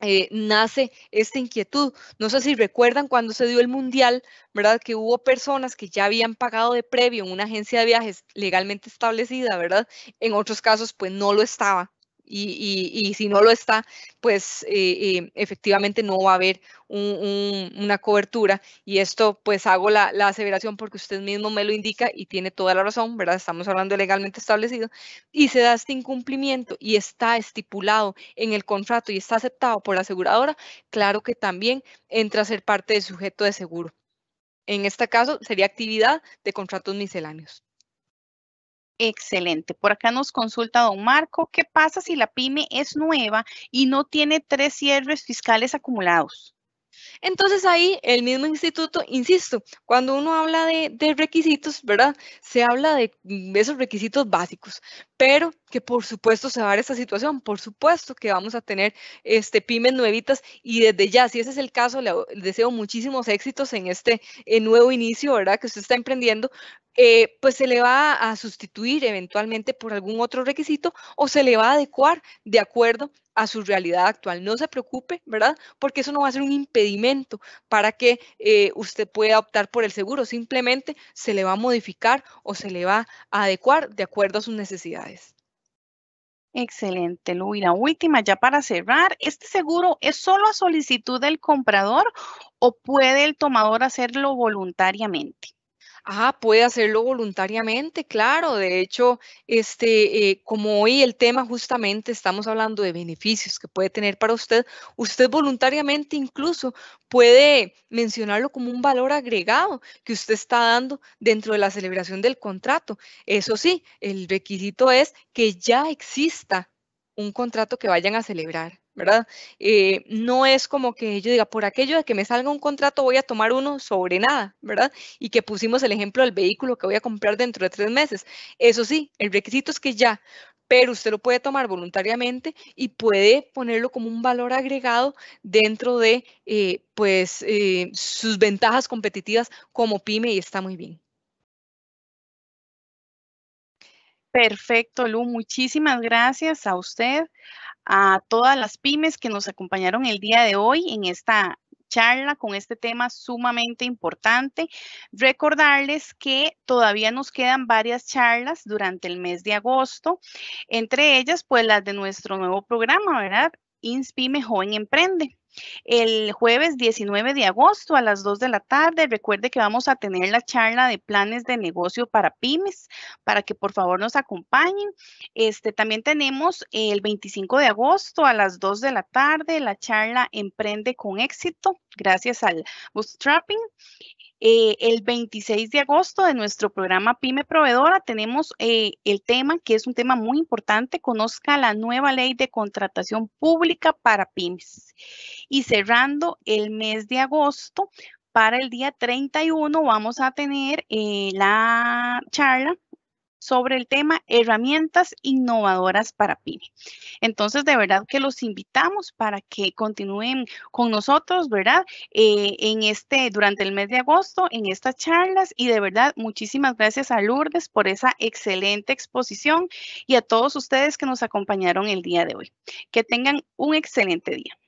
eh, nace esta inquietud. No sé si recuerdan cuando se dio el mundial, ¿verdad? Que hubo personas que ya habían pagado de previo en una agencia de viajes legalmente establecida, ¿verdad? En otros casos, pues no lo estaba, y, si no lo está, pues eh, eh, efectivamente no va a haber una cobertura. Y esto pues hago la, la, aseveración porque usted mismo me lo indica y tiene toda la razón, ¿verdad? Estamos hablando legalmente establecido. Y se da este incumplimiento y está estipulado en el contrato y está aceptado por la aseguradora, claro que también entra a ser parte del sujeto de seguro. En este caso sería actividad de contratos misceláneos. Excelente. Por acá nos consulta don Marco, ¿qué pasa si la pyme es nueva y no tiene tres cierres fiscales acumulados? Entonces ahí el mismo instituto, insisto, cuando uno habla de, requisitos, ¿verdad? Se habla de mm, esos requisitos básicos, pero que por supuesto se va a dar esta situación, por supuesto que vamos a tener este, pymes nuevitas y desde ya, si ese es el caso, le deseo muchísimos éxitos en este nuevo inicio, ¿verdad? Que usted está emprendiendo, eh, pues se le va a sustituir eventualmente por algún otro requisito o se le va a adecuar de acuerdo a su realidad actual. No se preocupe, ¿verdad? Porque eso no va a ser un impedimento para que eh, usted pueda optar por el seguro. Simplemente se le va a modificar o se le va a adecuar de acuerdo a sus necesidades. Excelente, Luis. la última, ya para cerrar, ¿este seguro es solo a solicitud del comprador o puede el tomador hacerlo voluntariamente? Ah, puede hacerlo voluntariamente, claro. De hecho, este, eh, como hoy el tema justamente estamos hablando de beneficios que puede tener para usted, usted voluntariamente incluso puede mencionarlo como un valor agregado que usted está dando dentro de la celebración del contrato. Eso sí, el requisito es que ya exista un contrato que vayan a celebrar. ¿verdad? Eh, no es como que yo diga, por aquello de que me salga un contrato voy a tomar uno sobre nada, ¿verdad? Y que pusimos el ejemplo del vehículo que voy a comprar dentro de tres meses. Eso sí, el requisito es que ya, pero usted lo puede tomar voluntariamente y puede ponerlo como un valor agregado dentro de eh, pues, eh, sus ventajas competitivas como pyme y está muy bien. Perfecto, Lu. Muchísimas gracias a usted a todas las pymes que nos acompañaron el día de hoy en esta charla con este tema sumamente importante. Recordarles que todavía nos quedan varias charlas durante el mes de agosto, entre ellas pues las de nuestro nuevo programa, ¿verdad? INSPIME Joven Emprende. El jueves 19 de agosto a las 2 de la tarde, recuerde que vamos a tener la charla de planes de negocio para pymes, para que por favor nos acompañen. Este, también tenemos el 25 de agosto a las 2 de la tarde la charla Emprende con éxito, gracias al Bootstrapping. Eh, el 26 de agosto de nuestro programa Pyme Proveedora tenemos eh, el tema que es un tema muy importante, conozca la nueva ley de contratación pública para pymes. Y cerrando el mes de agosto, para el día 31 vamos a tener eh, la charla sobre el tema herramientas innovadoras para PyME. Entonces, de verdad que los invitamos para que continúen con nosotros, ¿verdad? Eh, en este, durante el mes de agosto, en estas charlas y de verdad, muchísimas gracias a Lourdes por esa excelente exposición y a todos ustedes que nos acompañaron el día de hoy. Que tengan un excelente día.